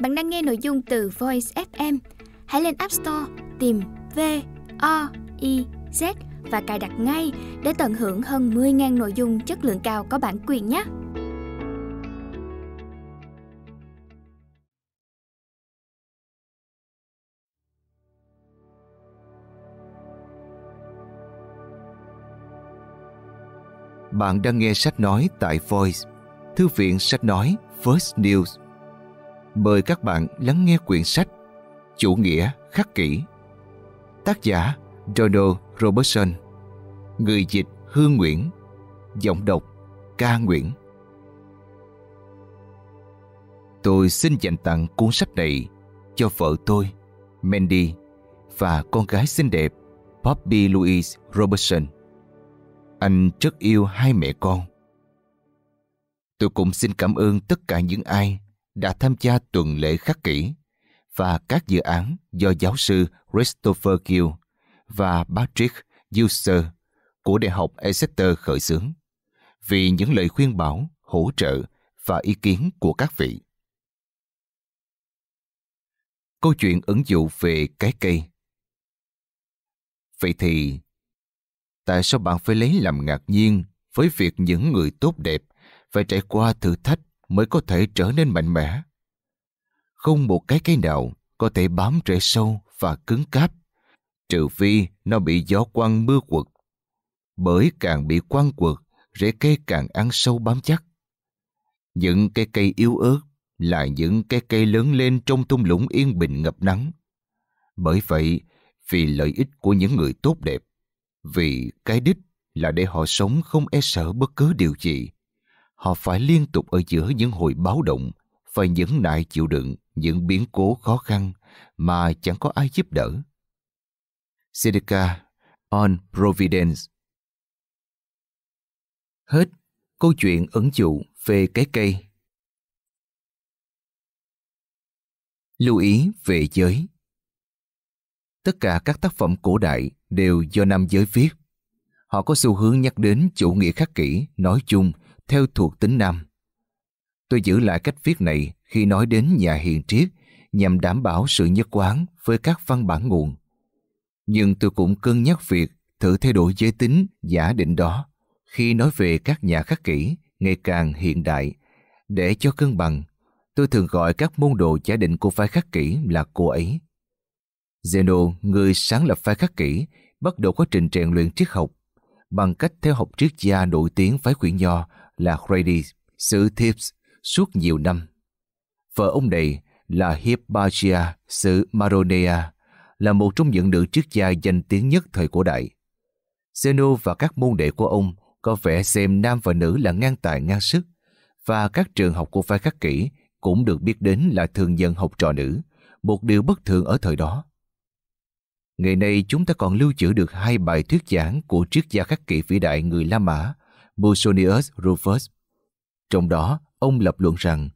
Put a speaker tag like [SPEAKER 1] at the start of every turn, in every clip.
[SPEAKER 1] Bạn đang nghe nội dung từ Voice FM. Hãy lên App Store tìm V O I Z và cài đặt ngay để tận hưởng hơn 10.000 nội dung chất lượng cao có bản quyền nhé. Bạn đang nghe sách nói tại Voice, thư viện sách nói First News mời các bạn lắng nghe quyển sách Chủ nghĩa khắc kỷ. Tác giả Donald Robertson, người dịch Hương Nguyễn, giọng đọc Ca Nguyễn. Tôi xin dành tặng cuốn sách này cho vợ tôi, Mandy, và con gái xinh đẹp Poppy Louise Robertson. Anh rất yêu hai mẹ con. Tôi cũng xin cảm ơn tất cả những ai đã tham gia tuần lễ khắc kỷ và các dự án do giáo sư Christopher Gill và Patrick User của Đại học Exeter khởi xướng vì những lời khuyên bảo, hỗ trợ và ý kiến của các vị. Câu chuyện ứng dụng về cái cây Vậy thì, tại sao bạn phải lấy làm ngạc nhiên với việc những người tốt đẹp phải trải qua thử thách mới có thể trở nên mạnh mẽ. Không một cái cây nào có thể bám rễ sâu và cứng cáp, trừ phi nó bị gió quăng mưa quật. Bởi càng bị quăng quật, rễ cây càng ăn sâu bám chắc. Những cái cây yếu ớt là những cái cây lớn lên trong thung lũng yên bình ngập nắng. Bởi vậy, vì lợi ích của những người tốt đẹp, vì cái đích là để họ sống không e sợ bất cứ điều gì Họ phải liên tục ở giữa những hồi báo động, và những nại chịu đựng những biến cố khó khăn mà chẳng có ai giúp đỡ. Seneca on Providence Hết câu chuyện ẩn dụ về cái cây. Lưu ý về giới Tất cả các tác phẩm cổ đại đều do nam giới viết. Họ có xu hướng nhắc đến chủ nghĩa khắc kỷ nói chung theo thuộc tính nam. Tôi giữ lại cách viết này khi nói đến nhà hiền triết nhằm đảm bảo sự nhất quán với các văn bản nguồn. Nhưng tôi cũng cân nhắc việc thử thay đổi giới tính giả định đó khi nói về các nhà khắc kỷ ngày càng hiện đại. Để cho cân bằng, tôi thường gọi các môn đồ giả định của phái khắc kỷ là cô ấy. Zeno, người sáng lập phái khắc kỷ, bắt đầu quá trình rèn luyện triết học bằng cách theo học triết gia nổi tiếng phái khuyển nho là Grady xứ Thebes suốt nhiều năm. Vợ ông này là Hippagia xứ Maronea, là một trong những nữ triết gia danh tiếng nhất thời cổ đại. Zeno và các môn đệ của ông có vẻ xem nam và nữ là ngang tài ngang sức và các trường học của phái khắc kỷ cũng được biết đến là thường dân học trò nữ, một điều bất thường ở thời đó. Ngày nay chúng ta còn lưu trữ được hai bài thuyết giảng của triết gia khắc kỷ vĩ đại người La Mã Musonius Rufus. Trong đó, ông lập luận rằng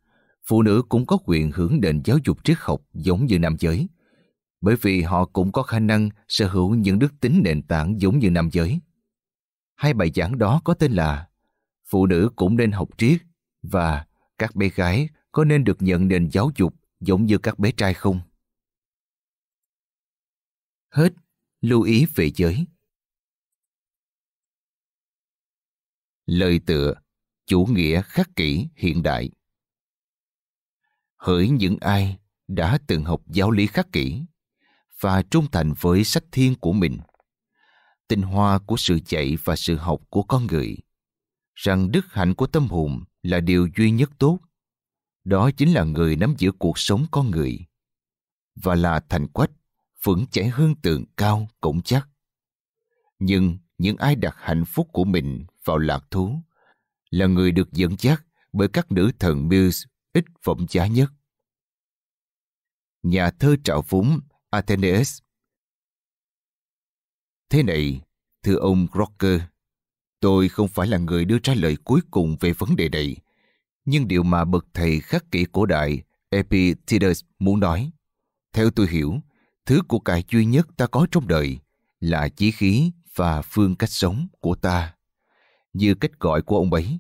[SPEAKER 1] phụ nữ cũng có quyền hưởng nền giáo dục triết học giống như nam giới, bởi vì họ cũng có khả năng sở hữu những đức tính nền tảng giống như nam giới. Hai bài giảng đó có tên là Phụ nữ cũng nên học triết và Các bé gái có nên được nhận nền giáo dục giống như các bé trai không? Hết lưu ý về giới. Lời tựa, chủ nghĩa khắc kỷ hiện đại. Hỡi những ai đã từng học giáo lý khắc kỷ và trung thành với sách thiên của mình, tinh hoa của sự dạy và sự học của con người, rằng đức hạnh của tâm hồn là điều duy nhất tốt. Đó chính là người nắm giữ cuộc sống con người và là thành quách vững chãi hương tượng cao cũng chắc. Nhưng những ai đặt hạnh phúc của mình vào lạc thú, là người được dẫn dắt bởi các nữ thần Muse ít phẩm giá nhất. Nhà thơ trạo phúng Athenaeus Thế này, thưa ông Crocker, tôi không phải là người đưa ra lời cuối cùng về vấn đề này, nhưng điều mà bậc thầy khắc kỷ cổ đại Epictetus muốn nói, theo tôi hiểu, thứ của cải duy nhất ta có trong đời là chí khí và phương cách sống của ta như cách gọi của ông ấy.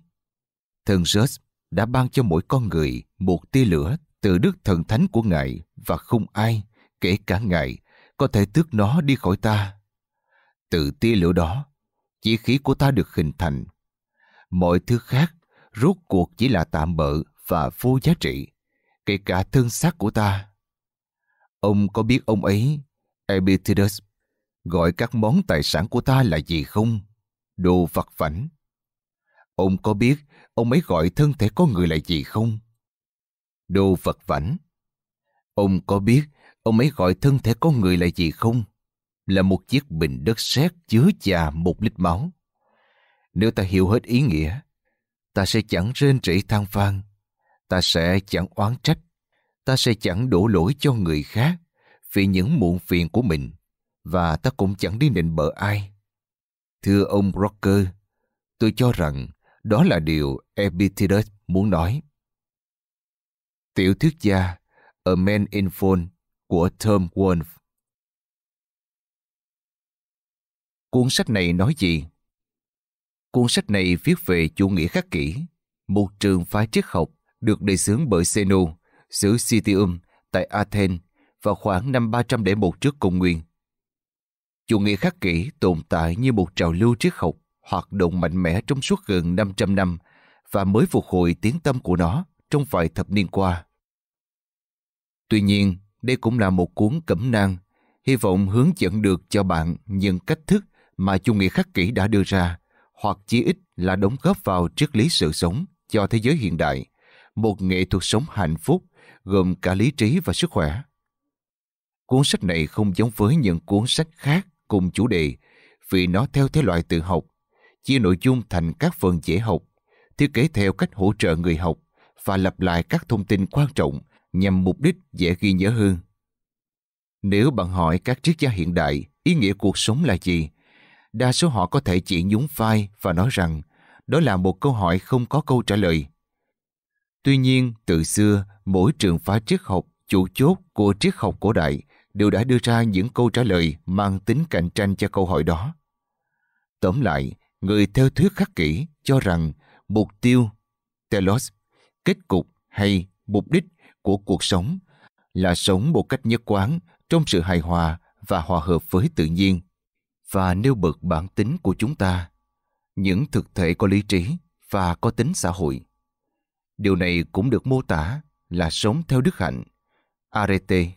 [SPEAKER 1] Thần Zeus đã ban cho mỗi con người một tia lửa từ đức thần thánh của Ngài và không ai, kể cả Ngài, có thể tước nó đi khỏi ta. Từ tia lửa đó, chỉ khí của ta được hình thành. Mọi thứ khác rốt cuộc chỉ là tạm bợ và vô giá trị, kể cả thân xác của ta. Ông có biết ông ấy, Epictetus, gọi các món tài sản của ta là gì không? Đồ vật vảnh, Ông có biết ông ấy gọi thân thể con người là gì không? Đô vật vảnh. Ông có biết ông ấy gọi thân thể con người là gì không? Là một chiếc bình đất sét chứa chà một lít máu. Nếu ta hiểu hết ý nghĩa, ta sẽ chẳng rên rỉ than vang, ta sẽ chẳng oán trách, ta sẽ chẳng đổ lỗi cho người khác vì những muộn phiền của mình và ta cũng chẳng đi nịnh bợ ai. Thưa ông Rocker, tôi cho rằng đó là điều Epictetus muốn nói. Tiểu thuyết gia A Man in Phone của Tom Wolfe Cuốn sách này nói gì? Cuốn sách này viết về chủ nghĩa khắc kỷ, một trường phái triết học được đề xướng bởi Zeno, xứ Citium tại Athens vào khoảng năm 301 trước công nguyên. Chủ nghĩa khắc kỷ tồn tại như một trào lưu triết học hoạt động mạnh mẽ trong suốt gần 500 năm và mới phục hồi tiếng tâm của nó trong vài thập niên qua. Tuy nhiên, đây cũng là một cuốn cẩm nang, hy vọng hướng dẫn được cho bạn những cách thức mà chủ nghĩa khắc kỷ đã đưa ra, hoặc chí ít là đóng góp vào triết lý sự sống cho thế giới hiện đại, một nghệ thuật sống hạnh phúc gồm cả lý trí và sức khỏe. Cuốn sách này không giống với những cuốn sách khác cùng chủ đề vì nó theo thế loại tự học chia nội dung thành các phần dễ học, thiết kế theo cách hỗ trợ người học và lặp lại các thông tin quan trọng nhằm mục đích dễ ghi nhớ hơn. Nếu bạn hỏi các triết gia hiện đại ý nghĩa cuộc sống là gì, đa số họ có thể chỉ nhún vai và nói rằng đó là một câu hỏi không có câu trả lời. Tuy nhiên, từ xưa, mỗi trường phái triết học chủ chốt của triết học cổ đại đều đã đưa ra những câu trả lời mang tính cạnh tranh cho câu hỏi đó. Tóm lại, người theo thuyết khắc kỷ cho rằng mục tiêu, telos, kết cục hay mục đích của cuộc sống là sống một cách nhất quán trong sự hài hòa và hòa hợp với tự nhiên và nêu bật bản tính của chúng ta, những thực thể có lý trí và có tính xã hội. Điều này cũng được mô tả là sống theo đức hạnh, arete.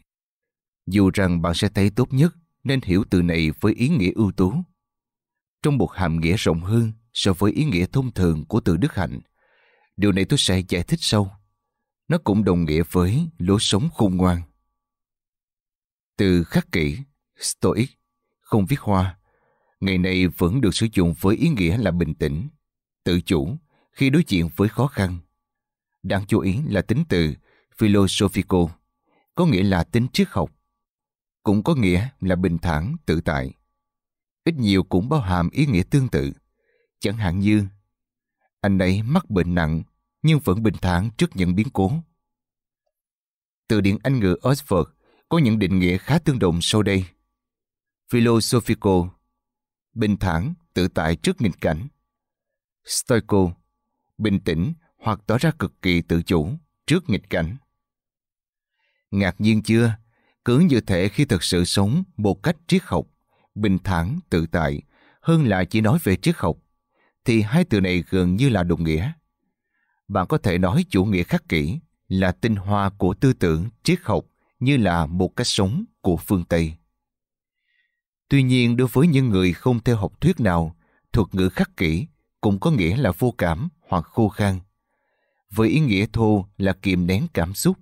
[SPEAKER 1] Dù rằng bạn sẽ thấy tốt nhất nên hiểu từ này với ý nghĩa ưu tú trong một hàm nghĩa rộng hơn so với ý nghĩa thông thường của từ đức hạnh. Điều này tôi sẽ giải thích sâu. Nó cũng đồng nghĩa với lối sống khôn ngoan. Từ khắc kỷ, stoic, không viết hoa, ngày nay vẫn được sử dụng với ý nghĩa là bình tĩnh, tự chủ khi đối diện với khó khăn. Đáng chú ý là tính từ philosophical, có nghĩa là tính triết học, cũng có nghĩa là bình thản, tự tại ít nhiều cũng bao hàm ý nghĩa tương tự. Chẳng hạn như, anh ấy mắc bệnh nặng nhưng vẫn bình thản trước những biến cố. Từ điển Anh ngữ Oxford có những định nghĩa khá tương đồng sau đây. Philosophical, bình thản, tự tại trước nghịch cảnh. Stoical, bình tĩnh hoặc tỏ ra cực kỳ tự chủ trước nghịch cảnh. Ngạc nhiên chưa? Cứ như thể khi thực sự sống một cách triết học bình thản, tự tại, hơn là chỉ nói về triết học, thì hai từ này gần như là đồng nghĩa. Bạn có thể nói chủ nghĩa khắc kỷ là tinh hoa của tư tưởng triết học như là một cách sống của phương Tây. Tuy nhiên đối với những người không theo học thuyết nào, thuật ngữ khắc kỷ cũng có nghĩa là vô cảm hoặc khô khan. Với ý nghĩa thô là kiềm nén cảm xúc.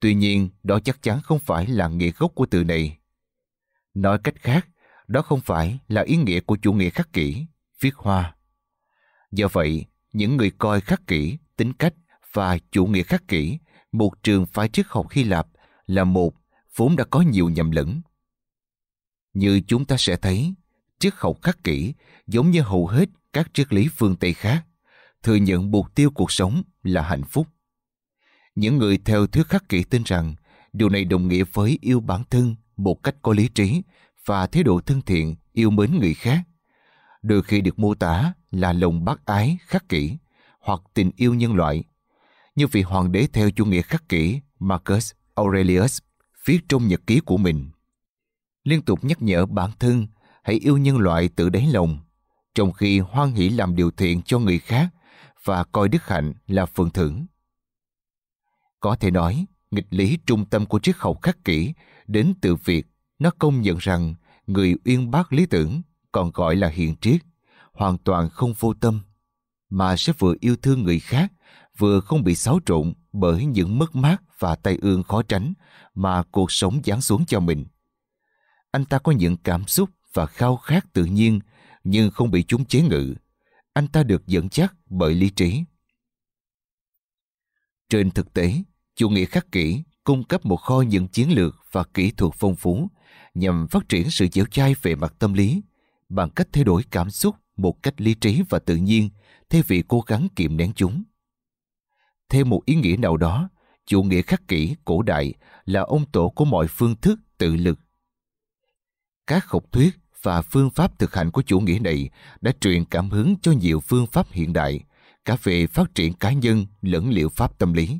[SPEAKER 1] Tuy nhiên, đó chắc chắn không phải là nghĩa gốc của từ này. Nói cách khác, đó không phải là ý nghĩa của chủ nghĩa khắc kỷ, viết hoa. Do vậy, những người coi khắc kỷ, tính cách và chủ nghĩa khắc kỷ, một trường phái triết học Hy Lạp là một vốn đã có nhiều nhầm lẫn. Như chúng ta sẽ thấy, triết học khắc kỷ giống như hầu hết các triết lý phương Tây khác, thừa nhận mục tiêu cuộc sống là hạnh phúc. Những người theo thuyết khắc kỷ tin rằng điều này đồng nghĩa với yêu bản thân một cách có lý trí và thái độ thân thiện, yêu mến người khác. Đôi khi được mô tả là lòng bác ái, khắc kỷ hoặc tình yêu nhân loại. Như vị hoàng đế theo chủ nghĩa khắc kỷ Marcus Aurelius viết trong nhật ký của mình. Liên tục nhắc nhở bản thân hãy yêu nhân loại tự đáy lòng, trong khi hoan hỷ làm điều thiện cho người khác và coi đức hạnh là phần thưởng. Có thể nói, nghịch lý trung tâm của triết học khắc kỷ đến từ việc nó công nhận rằng người uyên bác lý tưởng còn gọi là hiền triết hoàn toàn không vô tâm mà sẽ vừa yêu thương người khác vừa không bị xáo trộn bởi những mất mát và tai ương khó tránh mà cuộc sống giáng xuống cho mình. Anh ta có những cảm xúc và khao khát tự nhiên nhưng không bị chúng chế ngự. Anh ta được dẫn dắt bởi lý trí. Trên thực tế, chủ nghĩa khắc kỷ cung cấp một kho những chiến lược và kỹ thuật phong phú nhằm phát triển sự dẻo dai về mặt tâm lý bằng cách thay đổi cảm xúc một cách lý trí và tự nhiên thay vì cố gắng kiềm nén chúng. Theo một ý nghĩa nào đó, chủ nghĩa khắc kỷ cổ đại là ông tổ của mọi phương thức tự lực. Các học thuyết và phương pháp thực hành của chủ nghĩa này đã truyền cảm hứng cho nhiều phương pháp hiện đại, cả về phát triển cá nhân lẫn liệu pháp tâm lý.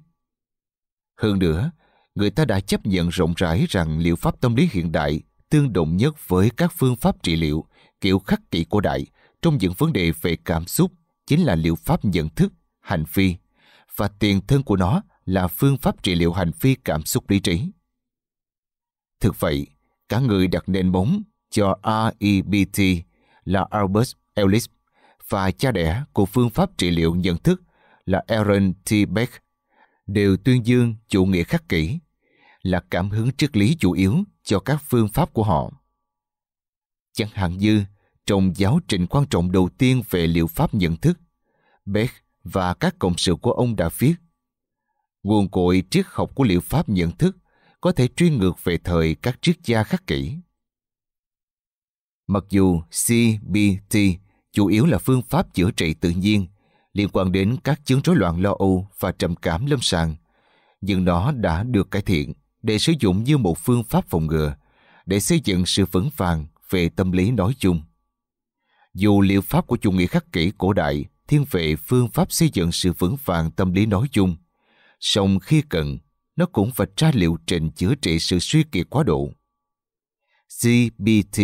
[SPEAKER 1] Hơn nữa, người ta đã chấp nhận rộng rãi rằng liệu pháp tâm lý hiện đại tương đồng nhất với các phương pháp trị liệu kiểu khắc kỷ cổ đại trong những vấn đề về cảm xúc chính là liệu pháp nhận thức, hành vi và tiền thân của nó là phương pháp trị liệu hành vi cảm xúc lý trí. Thực vậy, cả người đặt nền móng cho REBT là Albert Ellis và cha đẻ của phương pháp trị liệu nhận thức là Aaron T. Beck đều tuyên dương chủ nghĩa khắc kỷ là cảm hứng triết lý chủ yếu cho các phương pháp của họ. Chẳng hạn như trong giáo trình quan trọng đầu tiên về liệu pháp nhận thức, Beck và các cộng sự của ông đã viết nguồn cội triết học của liệu pháp nhận thức có thể truy ngược về thời các triết gia khắc kỷ. Mặc dù CBT chủ yếu là phương pháp chữa trị tự nhiên liên quan đến các chứng rối loạn lo âu và trầm cảm lâm sàng, nhưng nó đã được cải thiện để sử dụng như một phương pháp phòng ngừa, để xây dựng sự vững vàng về tâm lý nói chung. Dù liệu pháp của chủ nghĩa khắc kỷ cổ đại thiên về phương pháp xây dựng sự vững vàng tâm lý nói chung, song khi cần, nó cũng phải tra liệu trình chữa trị sự suy kiệt quá độ. CBT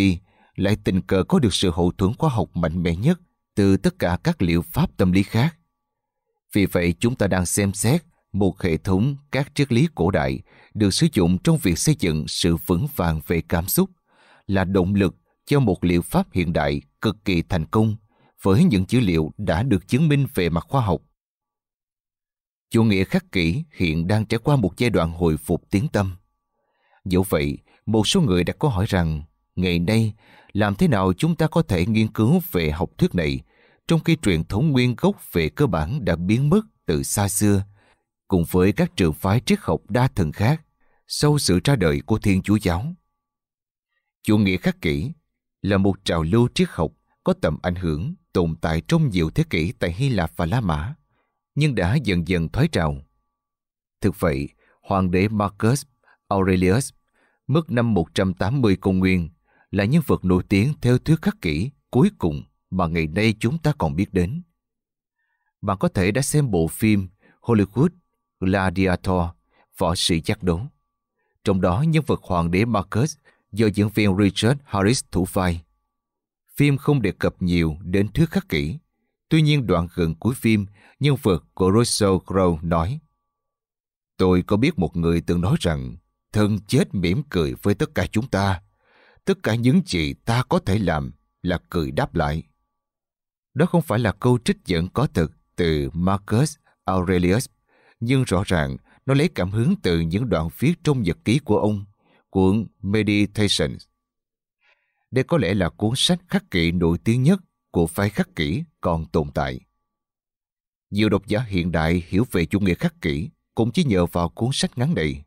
[SPEAKER 1] lại tình cờ có được sự hậu thuẫn khoa học mạnh mẽ nhất từ tất cả các liệu pháp tâm lý khác. Vì vậy chúng ta đang xem xét một hệ thống các triết lý cổ đại được sử dụng trong việc xây dựng sự vững vàng về cảm xúc là động lực cho một liệu pháp hiện đại cực kỳ thành công với những dữ liệu đã được chứng minh về mặt khoa học. Chủ nghĩa khắc kỷ hiện đang trải qua một giai đoạn hồi phục tiến tâm. Dẫu vậy, một số người đã có hỏi rằng ngày nay làm thế nào chúng ta có thể nghiên cứu về học thuyết này trong khi truyền thống nguyên gốc về cơ bản đã biến mất từ xa xưa cùng với các trường phái triết học đa thần khác sau sự ra đời của Thiên Chúa Giáo. Chủ nghĩa khắc kỷ là một trào lưu triết học có tầm ảnh hưởng tồn tại trong nhiều thế kỷ tại Hy Lạp và La Mã, nhưng đã dần dần thoái trào. Thực vậy, hoàng đế Marcus Aurelius mất năm 180 công nguyên là nhân vật nổi tiếng theo thuyết khắc kỷ cuối cùng mà ngày nay chúng ta còn biết đến. Bạn có thể đã xem bộ phim Hollywood Gladiator, võ sĩ giác đấu. Trong đó nhân vật hoàng đế Marcus do diễn viên Richard Harris thủ vai. Phim không đề cập nhiều đến thuyết khắc kỷ. Tuy nhiên đoạn gần cuối phim, nhân vật của Russell Crowe nói Tôi có biết một người từng nói rằng thân chết mỉm cười với tất cả chúng ta. Tất cả những gì ta có thể làm là cười đáp lại. Đó không phải là câu trích dẫn có thực từ Marcus Aurelius nhưng rõ ràng nó lấy cảm hứng từ những đoạn viết trong nhật ký của ông, cuốn Meditations. Đây có lẽ là cuốn sách khắc kỷ nổi tiếng nhất của phái khắc kỷ còn tồn tại. Nhiều độc giả hiện đại hiểu về chủ nghĩa khắc kỷ cũng chỉ nhờ vào cuốn sách ngắn này.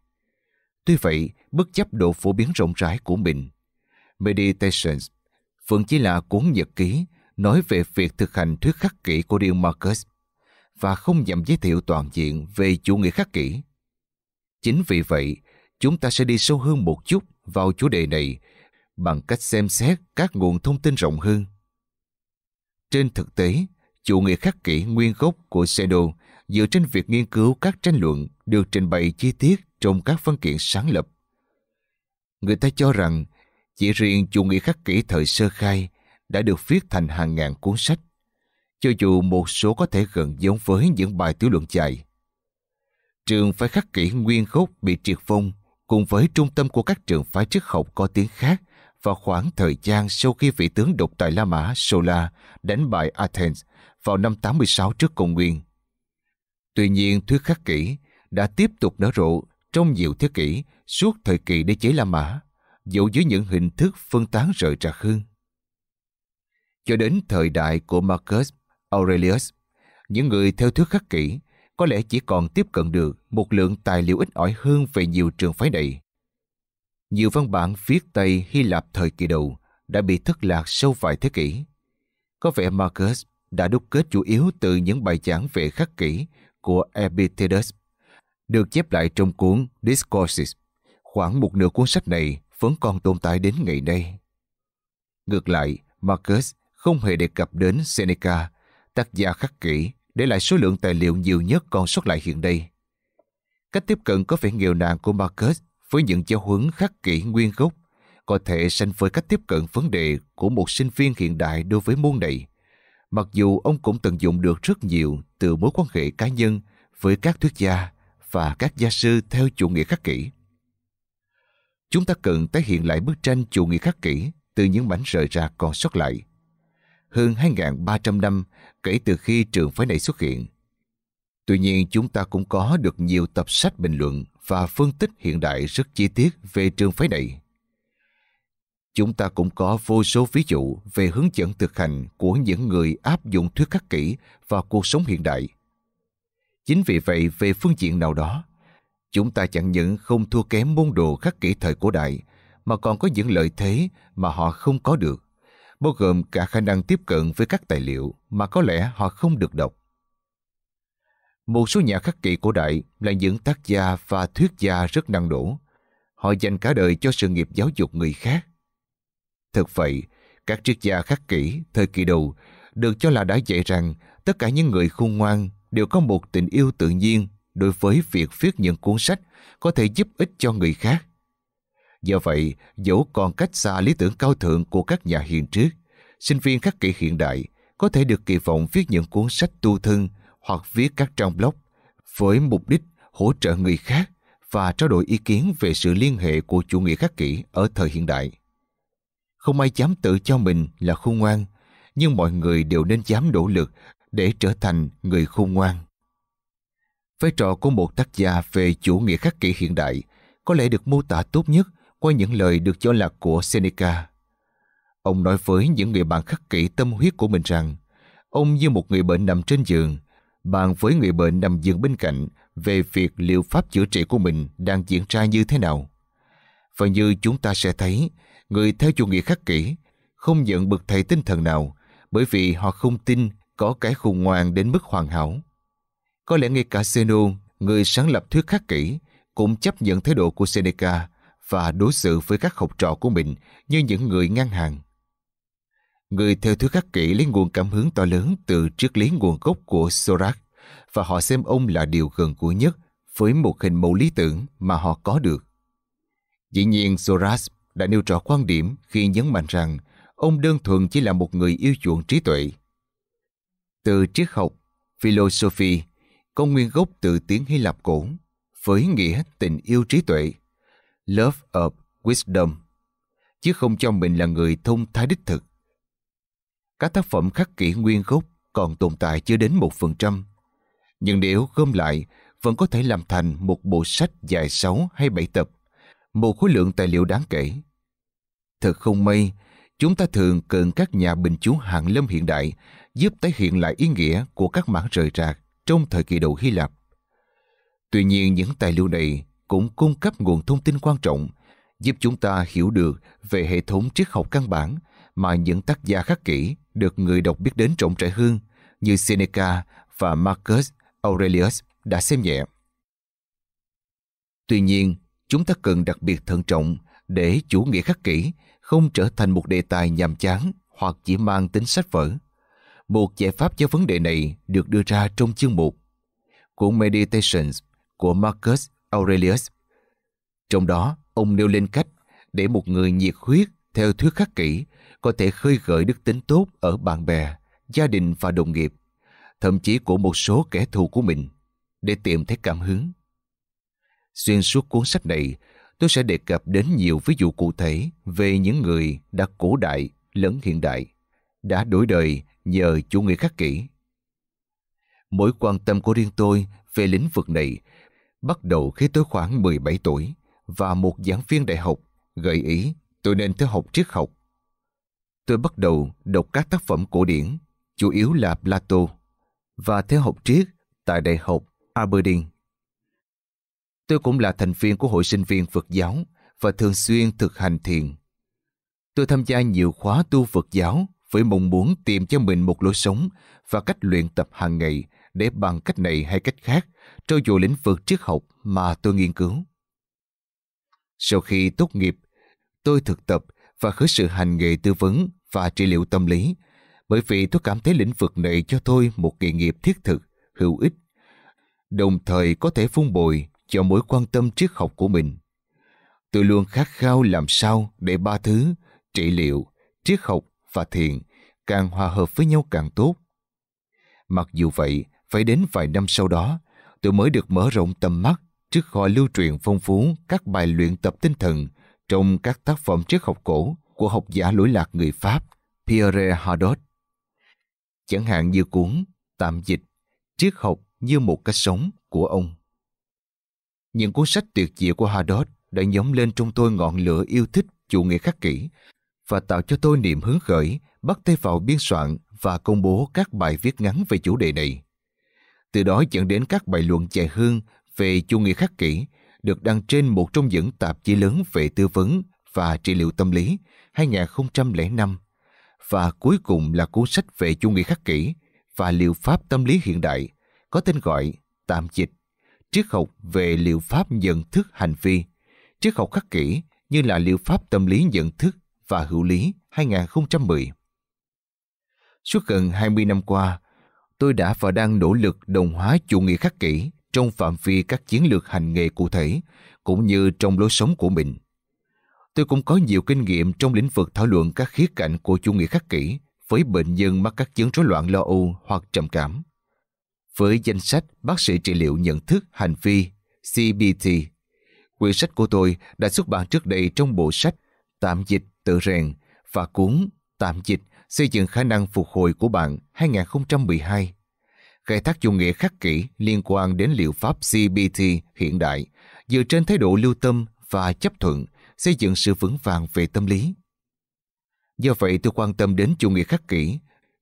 [SPEAKER 1] Tuy vậy, bất chấp độ phổ biến rộng rãi của mình, Meditations vẫn chỉ là cuốn nhật ký nói về việc thực hành thuyết khắc kỷ của Dean Marcus và không nhằm giới thiệu toàn diện về chủ nghĩa khắc kỷ. Chính vì vậy, chúng ta sẽ đi sâu hơn một chút vào chủ đề này bằng cách xem xét các nguồn thông tin rộng hơn. Trên thực tế, chủ nghĩa khắc kỷ nguyên gốc của Seno dựa trên việc nghiên cứu các tranh luận được trình bày chi tiết trong các văn kiện sáng lập. Người ta cho rằng chỉ riêng chủ nghĩa khắc kỷ thời sơ khai đã được viết thành hàng ngàn cuốn sách cho dù một số có thể gần giống với những bài tiểu luận chạy. Trường phải khắc kỷ nguyên khúc bị triệt vong cùng với trung tâm của các trường phái triết học có tiếng khác vào khoảng thời gian sau khi vị tướng độc tài La Mã Sola đánh bại Athens vào năm 86 trước công nguyên. Tuy nhiên, thuyết khắc kỷ đã tiếp tục nở rộ trong nhiều thế kỷ suốt thời kỳ đế chế La Mã, dẫu dưới những hình thức phân tán rời rạc hơn. Cho đến thời đại của Marcus Aurelius. Những người theo thuyết khắc kỷ có lẽ chỉ còn tiếp cận được một lượng tài liệu ít ỏi hơn về nhiều trường phái này. Nhiều văn bản viết Tây Hy Lạp thời kỳ đầu đã bị thất lạc sau vài thế kỷ. Có vẻ Marcus đã đúc kết chủ yếu từ những bài giảng về khắc kỷ của Epictetus, được chép lại trong cuốn Discourses. Khoảng một nửa cuốn sách này vẫn còn tồn tại đến ngày nay. Ngược lại, Marcus không hề đề cập đến Seneca Tác giả khắc kỹ để lại số lượng tài liệu nhiều nhất còn sót lại hiện đây. Cách tiếp cận có vẻ nghèo nàn của Marcus với những giáo huấn khắc kỹ nguyên gốc có thể sánh với cách tiếp cận vấn đề của một sinh viên hiện đại đối với môn này. Mặc dù ông cũng tận dụng được rất nhiều từ mối quan hệ cá nhân với các thuyết gia và các gia sư theo chủ nghĩa khắc kỷ. Chúng ta cần tái hiện lại bức tranh chủ nghĩa khắc kỷ từ những mảnh rời ra còn sót lại hơn 2.300 năm kể từ khi trường phái này xuất hiện. Tuy nhiên chúng ta cũng có được nhiều tập sách bình luận và phân tích hiện đại rất chi tiết về trường phái này. Chúng ta cũng có vô số ví dụ về hướng dẫn thực hành của những người áp dụng thuyết khắc kỷ vào cuộc sống hiện đại. Chính vì vậy về phương diện nào đó, chúng ta chẳng những không thua kém môn đồ khắc kỷ thời cổ đại mà còn có những lợi thế mà họ không có được bao gồm cả khả năng tiếp cận với các tài liệu mà có lẽ họ không được đọc. Một số nhà khắc kỷ cổ đại là những tác gia và thuyết gia rất năng nổ. Họ dành cả đời cho sự nghiệp giáo dục người khác. Thật vậy, các triết gia khắc kỷ thời kỳ đầu được cho là đã dạy rằng tất cả những người khôn ngoan đều có một tình yêu tự nhiên đối với việc viết những cuốn sách có thể giúp ích cho người khác. Do vậy, dẫu còn cách xa lý tưởng cao thượng của các nhà hiền trước, sinh viên khắc kỷ hiện đại có thể được kỳ vọng viết những cuốn sách tu thân hoặc viết các trang blog với mục đích hỗ trợ người khác và trao đổi ý kiến về sự liên hệ của chủ nghĩa khắc kỷ ở thời hiện đại. Không ai dám tự cho mình là khôn ngoan, nhưng mọi người đều nên dám nỗ lực để trở thành người khôn ngoan. Vai trò của một tác giả về chủ nghĩa khắc kỷ hiện đại có lẽ được mô tả tốt nhất qua những lời được cho là của Seneca. Ông nói với những người bạn khắc kỷ tâm huyết của mình rằng ông như một người bệnh nằm trên giường, bàn với người bệnh nằm giường bên cạnh về việc liệu pháp chữa trị của mình đang diễn ra như thế nào. Và như chúng ta sẽ thấy, người theo chủ nghĩa khắc kỷ không nhận bậc thầy tinh thần nào bởi vì họ không tin có cái khùng ngoan đến mức hoàn hảo. Có lẽ ngay cả Zeno, người sáng lập thuyết khắc kỷ, cũng chấp nhận thái độ của Seneca và đối xử với các học trò của mình như những người ngang hàng. Người theo thứ khắc kỷ lấy nguồn cảm hứng to lớn từ triết lý nguồn gốc của Sorak và họ xem ông là điều gần gũi nhất với một hình mẫu lý tưởng mà họ có được. Dĩ nhiên Soras đã nêu rõ quan điểm khi nhấn mạnh rằng ông đơn thuần chỉ là một người yêu chuộng trí tuệ. Từ triết học, philosophy, có nguyên gốc từ tiếng Hy Lạp cổ, với nghĩa tình yêu trí tuệ. Love of Wisdom, chứ không cho mình là người thông thái đích thực. Các tác phẩm khắc kỷ nguyên gốc còn tồn tại chưa đến một phần trăm. nhưng nếu gom lại vẫn có thể làm thành một bộ sách dài 6 hay 7 tập, một khối lượng tài liệu đáng kể. Thật không may, chúng ta thường cần các nhà bình chú hạng lâm hiện đại giúp tái hiện lại ý nghĩa của các mảng rời rạc trong thời kỳ đầu Hy Lạp. Tuy nhiên những tài liệu này cũng cung cấp nguồn thông tin quan trọng giúp chúng ta hiểu được về hệ thống triết học căn bản mà những tác giả khắc kỷ được người đọc biết đến rộng rãi hơn như Seneca và Marcus Aurelius đã xem nhẹ. Tuy nhiên, chúng ta cần đặc biệt thận trọng để chủ nghĩa khắc kỷ không trở thành một đề tài nhàm chán hoặc chỉ mang tính sách vở. Một giải pháp cho vấn đề này được đưa ra trong chương mục của Meditations của Marcus Aurelius. Trong đó, ông nêu lên cách để một người nhiệt huyết theo thuyết khắc kỷ có thể khơi gợi đức tính tốt ở bạn bè, gia đình và đồng nghiệp, thậm chí của một số kẻ thù của mình, để tìm thấy cảm hứng. Xuyên suốt cuốn sách này, tôi sẽ đề cập đến nhiều ví dụ cụ thể về những người đã cổ đại lẫn hiện đại, đã đổi đời nhờ chủ nghĩa khắc kỷ. Mối quan tâm của riêng tôi về lĩnh vực này bắt đầu khi tôi khoảng 17 tuổi và một giảng viên đại học gợi ý tôi nên theo học triết học. Tôi bắt đầu đọc các tác phẩm cổ điển, chủ yếu là Plato, và theo học triết tại Đại học Aberdeen. Tôi cũng là thành viên của hội sinh viên Phật giáo và thường xuyên thực hành thiền. Tôi tham gia nhiều khóa tu Phật giáo với mong muốn tìm cho mình một lối sống và cách luyện tập hàng ngày để bằng cách này hay cách khác trau dù lĩnh vực triết học mà tôi nghiên cứu. Sau khi tốt nghiệp, tôi thực tập và khởi sự hành nghề tư vấn và trị liệu tâm lý bởi vì tôi cảm thấy lĩnh vực này cho tôi một nghề nghiệp thiết thực, hữu ích, đồng thời có thể phun bồi cho mối quan tâm triết học của mình. Tôi luôn khát khao làm sao để ba thứ trị liệu, triết học và thiền càng hòa hợp với nhau càng tốt. Mặc dù vậy, phải đến vài năm sau đó, tôi mới được mở rộng tầm mắt trước kho lưu truyền phong phú các bài luyện tập tinh thần trong các tác phẩm triết học cổ của học giả lỗi lạc người Pháp Pierre Hadot. Chẳng hạn như cuốn Tạm dịch Triết học như một cách sống của ông. Những cuốn sách tuyệt diệu của Hadot đã nhóm lên trong tôi ngọn lửa yêu thích chủ nghĩa khắc kỷ và tạo cho tôi niềm hứng khởi bắt tay vào biên soạn và công bố các bài viết ngắn về chủ đề này từ đó dẫn đến các bài luận dài hương về chủ nghĩa khắc kỷ được đăng trên một trong những tạp chí lớn về tư vấn và trị liệu tâm lý 2005 và cuối cùng là cuốn sách về chủ nghĩa khắc kỷ và liệu pháp tâm lý hiện đại có tên gọi tạm dịch triết học về liệu pháp nhận thức hành vi triết học khắc kỷ như là liệu pháp tâm lý nhận thức và hữu lý 2010. Suốt gần 20 năm qua, tôi đã và đang nỗ lực đồng hóa chủ nghĩa khắc kỷ trong phạm vi các chiến lược hành nghề cụ thể, cũng như trong lối sống của mình. Tôi cũng có nhiều kinh nghiệm trong lĩnh vực thảo luận các khía cạnh của chủ nghĩa khắc kỷ với bệnh nhân mắc các chứng rối loạn lo âu hoặc trầm cảm. Với danh sách Bác sĩ trị liệu nhận thức hành vi CBT, quyển sách của tôi đã xuất bản trước đây trong bộ sách Tạm dịch tự rèn và cuốn Tạm dịch xây dựng khả năng phục hồi của bạn 2012, khai thác chủ nghĩa khắc kỷ liên quan đến liệu pháp CBT hiện đại, dựa trên thái độ lưu tâm và chấp thuận, xây dựng sự vững vàng về tâm lý. Do vậy tôi quan tâm đến chủ nghĩa khắc kỷ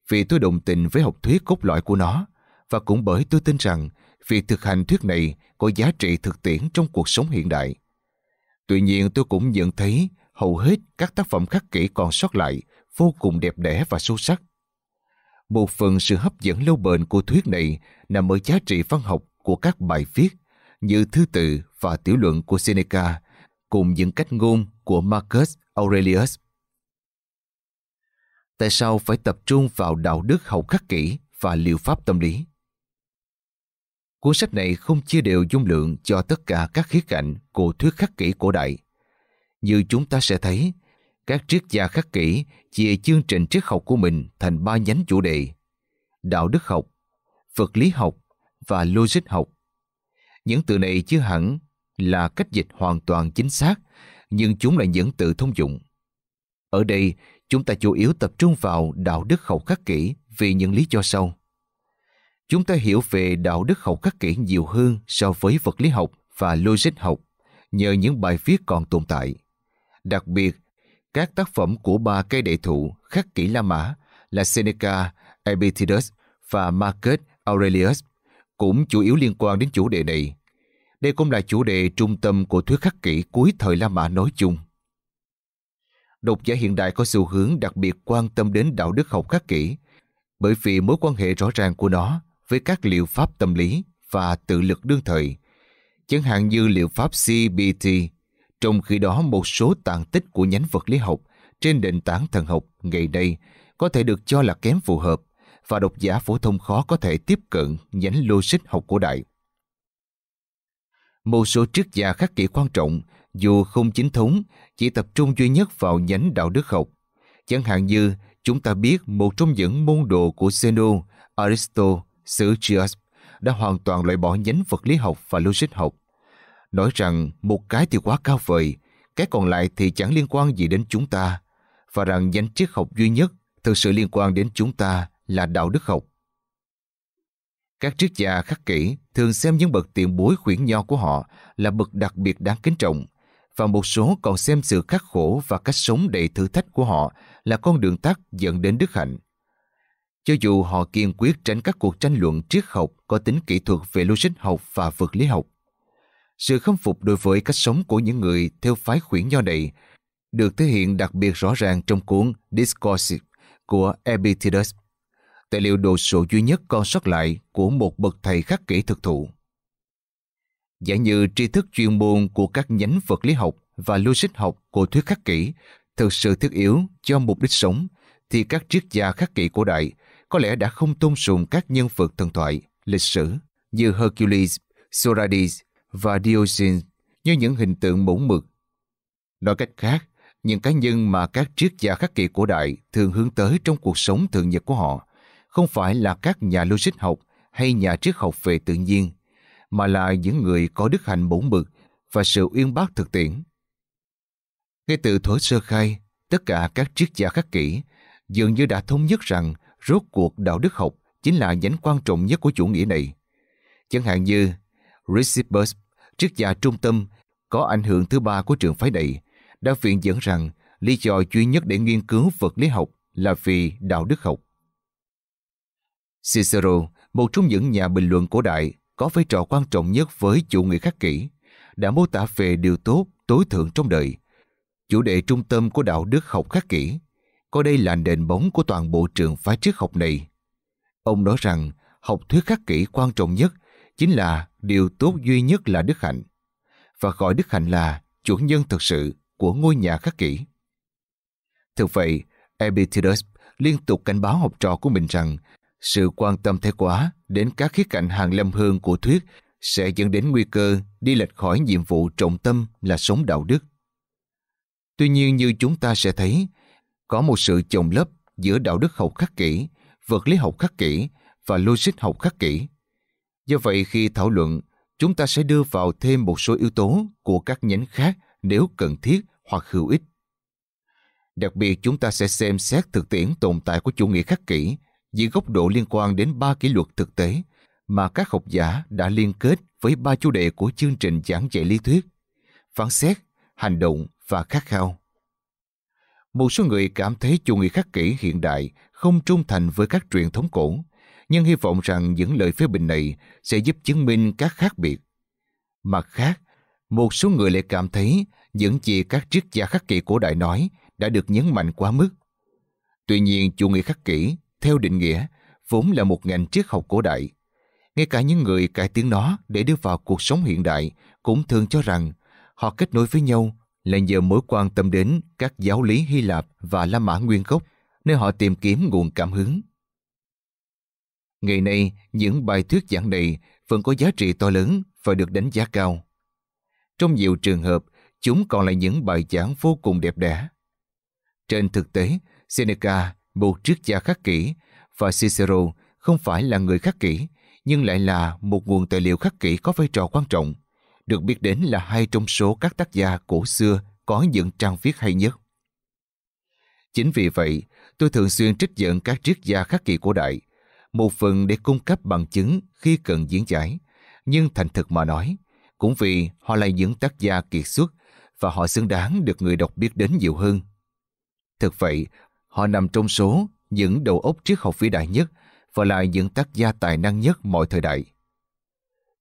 [SPEAKER 1] vì tôi đồng tình với học thuyết cốt lõi của nó và cũng bởi tôi tin rằng việc thực hành thuyết này có giá trị thực tiễn trong cuộc sống hiện đại. Tuy nhiên tôi cũng nhận thấy hầu hết các tác phẩm khắc kỷ còn sót lại vô cùng đẹp đẽ và sâu sắc. Một phần sự hấp dẫn lâu bền của thuyết này nằm ở giá trị văn học của các bài viết như thứ tự và tiểu luận của Seneca cùng những cách ngôn của Marcus Aurelius. Tại sao phải tập trung vào đạo đức hậu khắc kỷ và liệu pháp tâm lý? Cuốn sách này không chia đều dung lượng cho tất cả các khía cạnh của thuyết khắc kỷ cổ đại. Như chúng ta sẽ thấy, các triết gia khắc kỷ chia chương trình triết học của mình thành ba nhánh chủ đề, đạo đức học, vật lý học và logic học. Những từ này chưa hẳn là cách dịch hoàn toàn chính xác, nhưng chúng là những từ thông dụng. Ở đây, chúng ta chủ yếu tập trung vào đạo đức học khắc kỷ vì những lý do sau. Chúng ta hiểu về đạo đức học khắc kỷ nhiều hơn so với vật lý học và logic học nhờ những bài viết còn tồn tại. Đặc biệt, các tác phẩm của ba cây đại thụ khắc kỷ La Mã là Seneca, Epictetus và Marcus Aurelius cũng chủ yếu liên quan đến chủ đề này. Đây cũng là chủ đề trung tâm của thuyết khắc kỷ cuối thời La Mã nói chung. Độc giả hiện đại có xu hướng đặc biệt quan tâm đến đạo đức học khắc kỷ bởi vì mối quan hệ rõ ràng của nó với các liệu pháp tâm lý và tự lực đương thời. Chẳng hạn như liệu pháp CBT trong khi đó một số tàn tích của nhánh vật lý học trên nền tảng thần học ngày nay có thể được cho là kém phù hợp và độc giả phổ thông khó có thể tiếp cận nhánh logic học cổ đại. Một số triết gia khắc kỷ quan trọng dù không chính thống chỉ tập trung duy nhất vào nhánh đạo đức học. Chẳng hạn như chúng ta biết một trong những môn đồ của Zeno, Aristo, Sirgius đã hoàn toàn loại bỏ nhánh vật lý học và logic học nói rằng một cái thì quá cao vời, cái còn lại thì chẳng liên quan gì đến chúng ta, và rằng danh triết học duy nhất thực sự liên quan đến chúng ta là đạo đức học. Các triết gia khắc kỷ thường xem những bậc tiền bối khuyển nho của họ là bậc đặc biệt đáng kính trọng, và một số còn xem sự khắc khổ và cách sống đầy thử thách của họ là con đường tắt dẫn đến đức hạnh. Cho dù họ kiên quyết tránh các cuộc tranh luận triết học có tính kỹ thuật về logic học và vật lý học, sự khâm phục đối với cách sống của những người theo phái khuyển nho này được thể hiện đặc biệt rõ ràng trong cuốn Discourse của Epictetus, tài liệu đồ sộ duy nhất còn sót lại của một bậc thầy khắc kỷ thực thụ. Giả như tri thức chuyên môn của các nhánh vật lý học và logic học của thuyết khắc kỷ thực sự thiết yếu cho mục đích sống, thì các triết gia khắc kỷ cổ đại có lẽ đã không tôn sùng các nhân vật thần thoại, lịch sử như Hercules, Sorades, và Diogenes như những hình tượng mẫu mực. Nói cách khác, những cá nhân mà các triết gia khắc kỳ cổ đại thường hướng tới trong cuộc sống thường nhật của họ không phải là các nhà logic học hay nhà triết học về tự nhiên, mà là những người có đức hạnh bổn mực và sự uyên bác thực tiễn. Ngay từ thuở sơ khai, tất cả các triết gia khắc kỷ dường như đã thống nhất rằng rốt cuộc đạo đức học chính là nhánh quan trọng nhất của chủ nghĩa này. Chẳng hạn như Rishibus, triết gia trung tâm có ảnh hưởng thứ ba của trường phái này, đã viện dẫn rằng lý do duy nhất để nghiên cứu vật lý học là vì đạo đức học. Cicero, một trong những nhà bình luận cổ đại có vai trò quan trọng nhất với chủ nghĩa khắc kỷ, đã mô tả về điều tốt tối thượng trong đời, chủ đề trung tâm của đạo đức học khắc kỷ. Coi đây là nền bóng của toàn bộ trường phái triết học này. Ông nói rằng học thuyết khắc kỷ quan trọng nhất chính là điều tốt duy nhất là đức hạnh, và gọi đức hạnh là chủ nhân thực sự của ngôi nhà khắc kỷ. Thực vậy, Epictetus liên tục cảnh báo học trò của mình rằng sự quan tâm thái quá đến các khía cạnh hàng lâm hương của thuyết sẽ dẫn đến nguy cơ đi lệch khỏi nhiệm vụ trọng tâm là sống đạo đức. Tuy nhiên như chúng ta sẽ thấy, có một sự chồng lấp giữa đạo đức học khắc kỷ, vật lý học khắc kỷ và logic học khắc kỷ Do vậy khi thảo luận, chúng ta sẽ đưa vào thêm một số yếu tố của các nhánh khác nếu cần thiết hoặc hữu ích. Đặc biệt chúng ta sẽ xem xét thực tiễn tồn tại của chủ nghĩa khắc kỷ dưới góc độ liên quan đến ba kỷ luật thực tế mà các học giả đã liên kết với ba chủ đề của chương trình giảng dạy lý thuyết, phán xét, hành động và khát khao. Một số người cảm thấy chủ nghĩa khắc kỷ hiện đại không trung thành với các truyền thống cổ nhưng hy vọng rằng những lời phê bình này sẽ giúp chứng minh các khác biệt. Mặt khác, một số người lại cảm thấy những gì các triết gia khắc kỷ cổ đại nói đã được nhấn mạnh quá mức. Tuy nhiên, chủ nghĩa khắc kỷ, theo định nghĩa, vốn là một ngành triết học cổ đại. Ngay cả những người cải tiến nó để đưa vào cuộc sống hiện đại cũng thường cho rằng họ kết nối với nhau là nhờ mối quan tâm đến các giáo lý Hy Lạp và La Mã nguyên gốc, nơi họ tìm kiếm nguồn cảm hứng. Ngày nay, những bài thuyết giảng này vẫn có giá trị to lớn và được đánh giá cao. Trong nhiều trường hợp, chúng còn là những bài giảng vô cùng đẹp đẽ. Trên thực tế, Seneca, một triết gia khắc kỷ, và Cicero không phải là người khắc kỷ, nhưng lại là một nguồn tài liệu khắc kỷ có vai trò quan trọng, được biết đến là hai trong số các tác gia cổ xưa có những trang viết hay nhất. Chính vì vậy, tôi thường xuyên trích dẫn các triết gia khắc kỷ cổ đại một phần để cung cấp bằng chứng khi cần diễn giải. Nhưng thành thực mà nói, cũng vì họ là những tác gia kiệt xuất và họ xứng đáng được người đọc biết đến nhiều hơn. Thực vậy, họ nằm trong số những đầu óc triết học vĩ đại nhất và là những tác gia tài năng nhất mọi thời đại.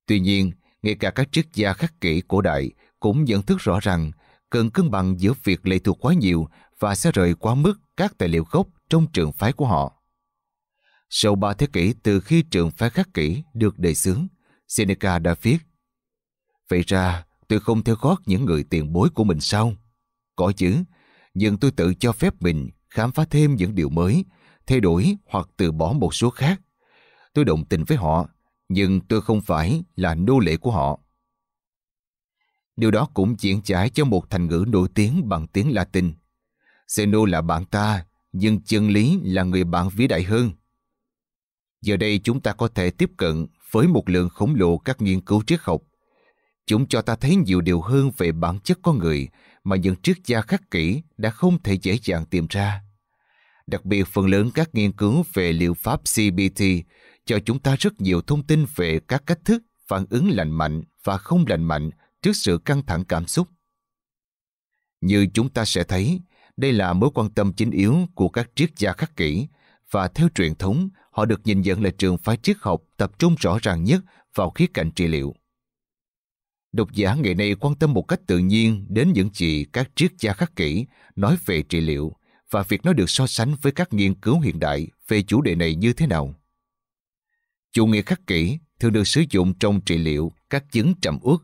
[SPEAKER 1] Tuy nhiên, ngay cả các triết gia khắc kỷ cổ đại cũng nhận thức rõ rằng cần cân bằng giữa việc lệ thuộc quá nhiều và xa rời quá mức các tài liệu gốc trong trường phái của họ. Sau ba thế kỷ từ khi trường phái khắc kỷ được đề xướng, Seneca đã viết Vậy ra tôi không theo gót những người tiền bối của mình sao? Có chứ, nhưng tôi tự cho phép mình khám phá thêm những điều mới, thay đổi hoặc từ bỏ một số khác. Tôi đồng tình với họ, nhưng tôi không phải là nô lệ của họ. Điều đó cũng diễn trải cho một thành ngữ nổi tiếng bằng tiếng Latin. seno là bạn ta, nhưng chân lý là người bạn vĩ đại hơn. Giờ đây chúng ta có thể tiếp cận với một lượng khổng lồ các nghiên cứu triết học. Chúng cho ta thấy nhiều điều hơn về bản chất con người mà những triết gia khắc kỷ đã không thể dễ dàng tìm ra. Đặc biệt phần lớn các nghiên cứu về liệu pháp CBT cho chúng ta rất nhiều thông tin về các cách thức phản ứng lành mạnh và không lành mạnh trước sự căng thẳng cảm xúc. Như chúng ta sẽ thấy, đây là mối quan tâm chính yếu của các triết gia khắc kỷ và theo truyền thống họ được nhìn nhận là trường phái triết học tập trung rõ ràng nhất vào khía cạnh trị liệu. Độc giả ngày nay quan tâm một cách tự nhiên đến những gì các triết gia khắc kỷ nói về trị liệu và việc nó được so sánh với các nghiên cứu hiện đại về chủ đề này như thế nào. Chủ nghĩa khắc kỷ thường được sử dụng trong trị liệu các chứng trầm uất,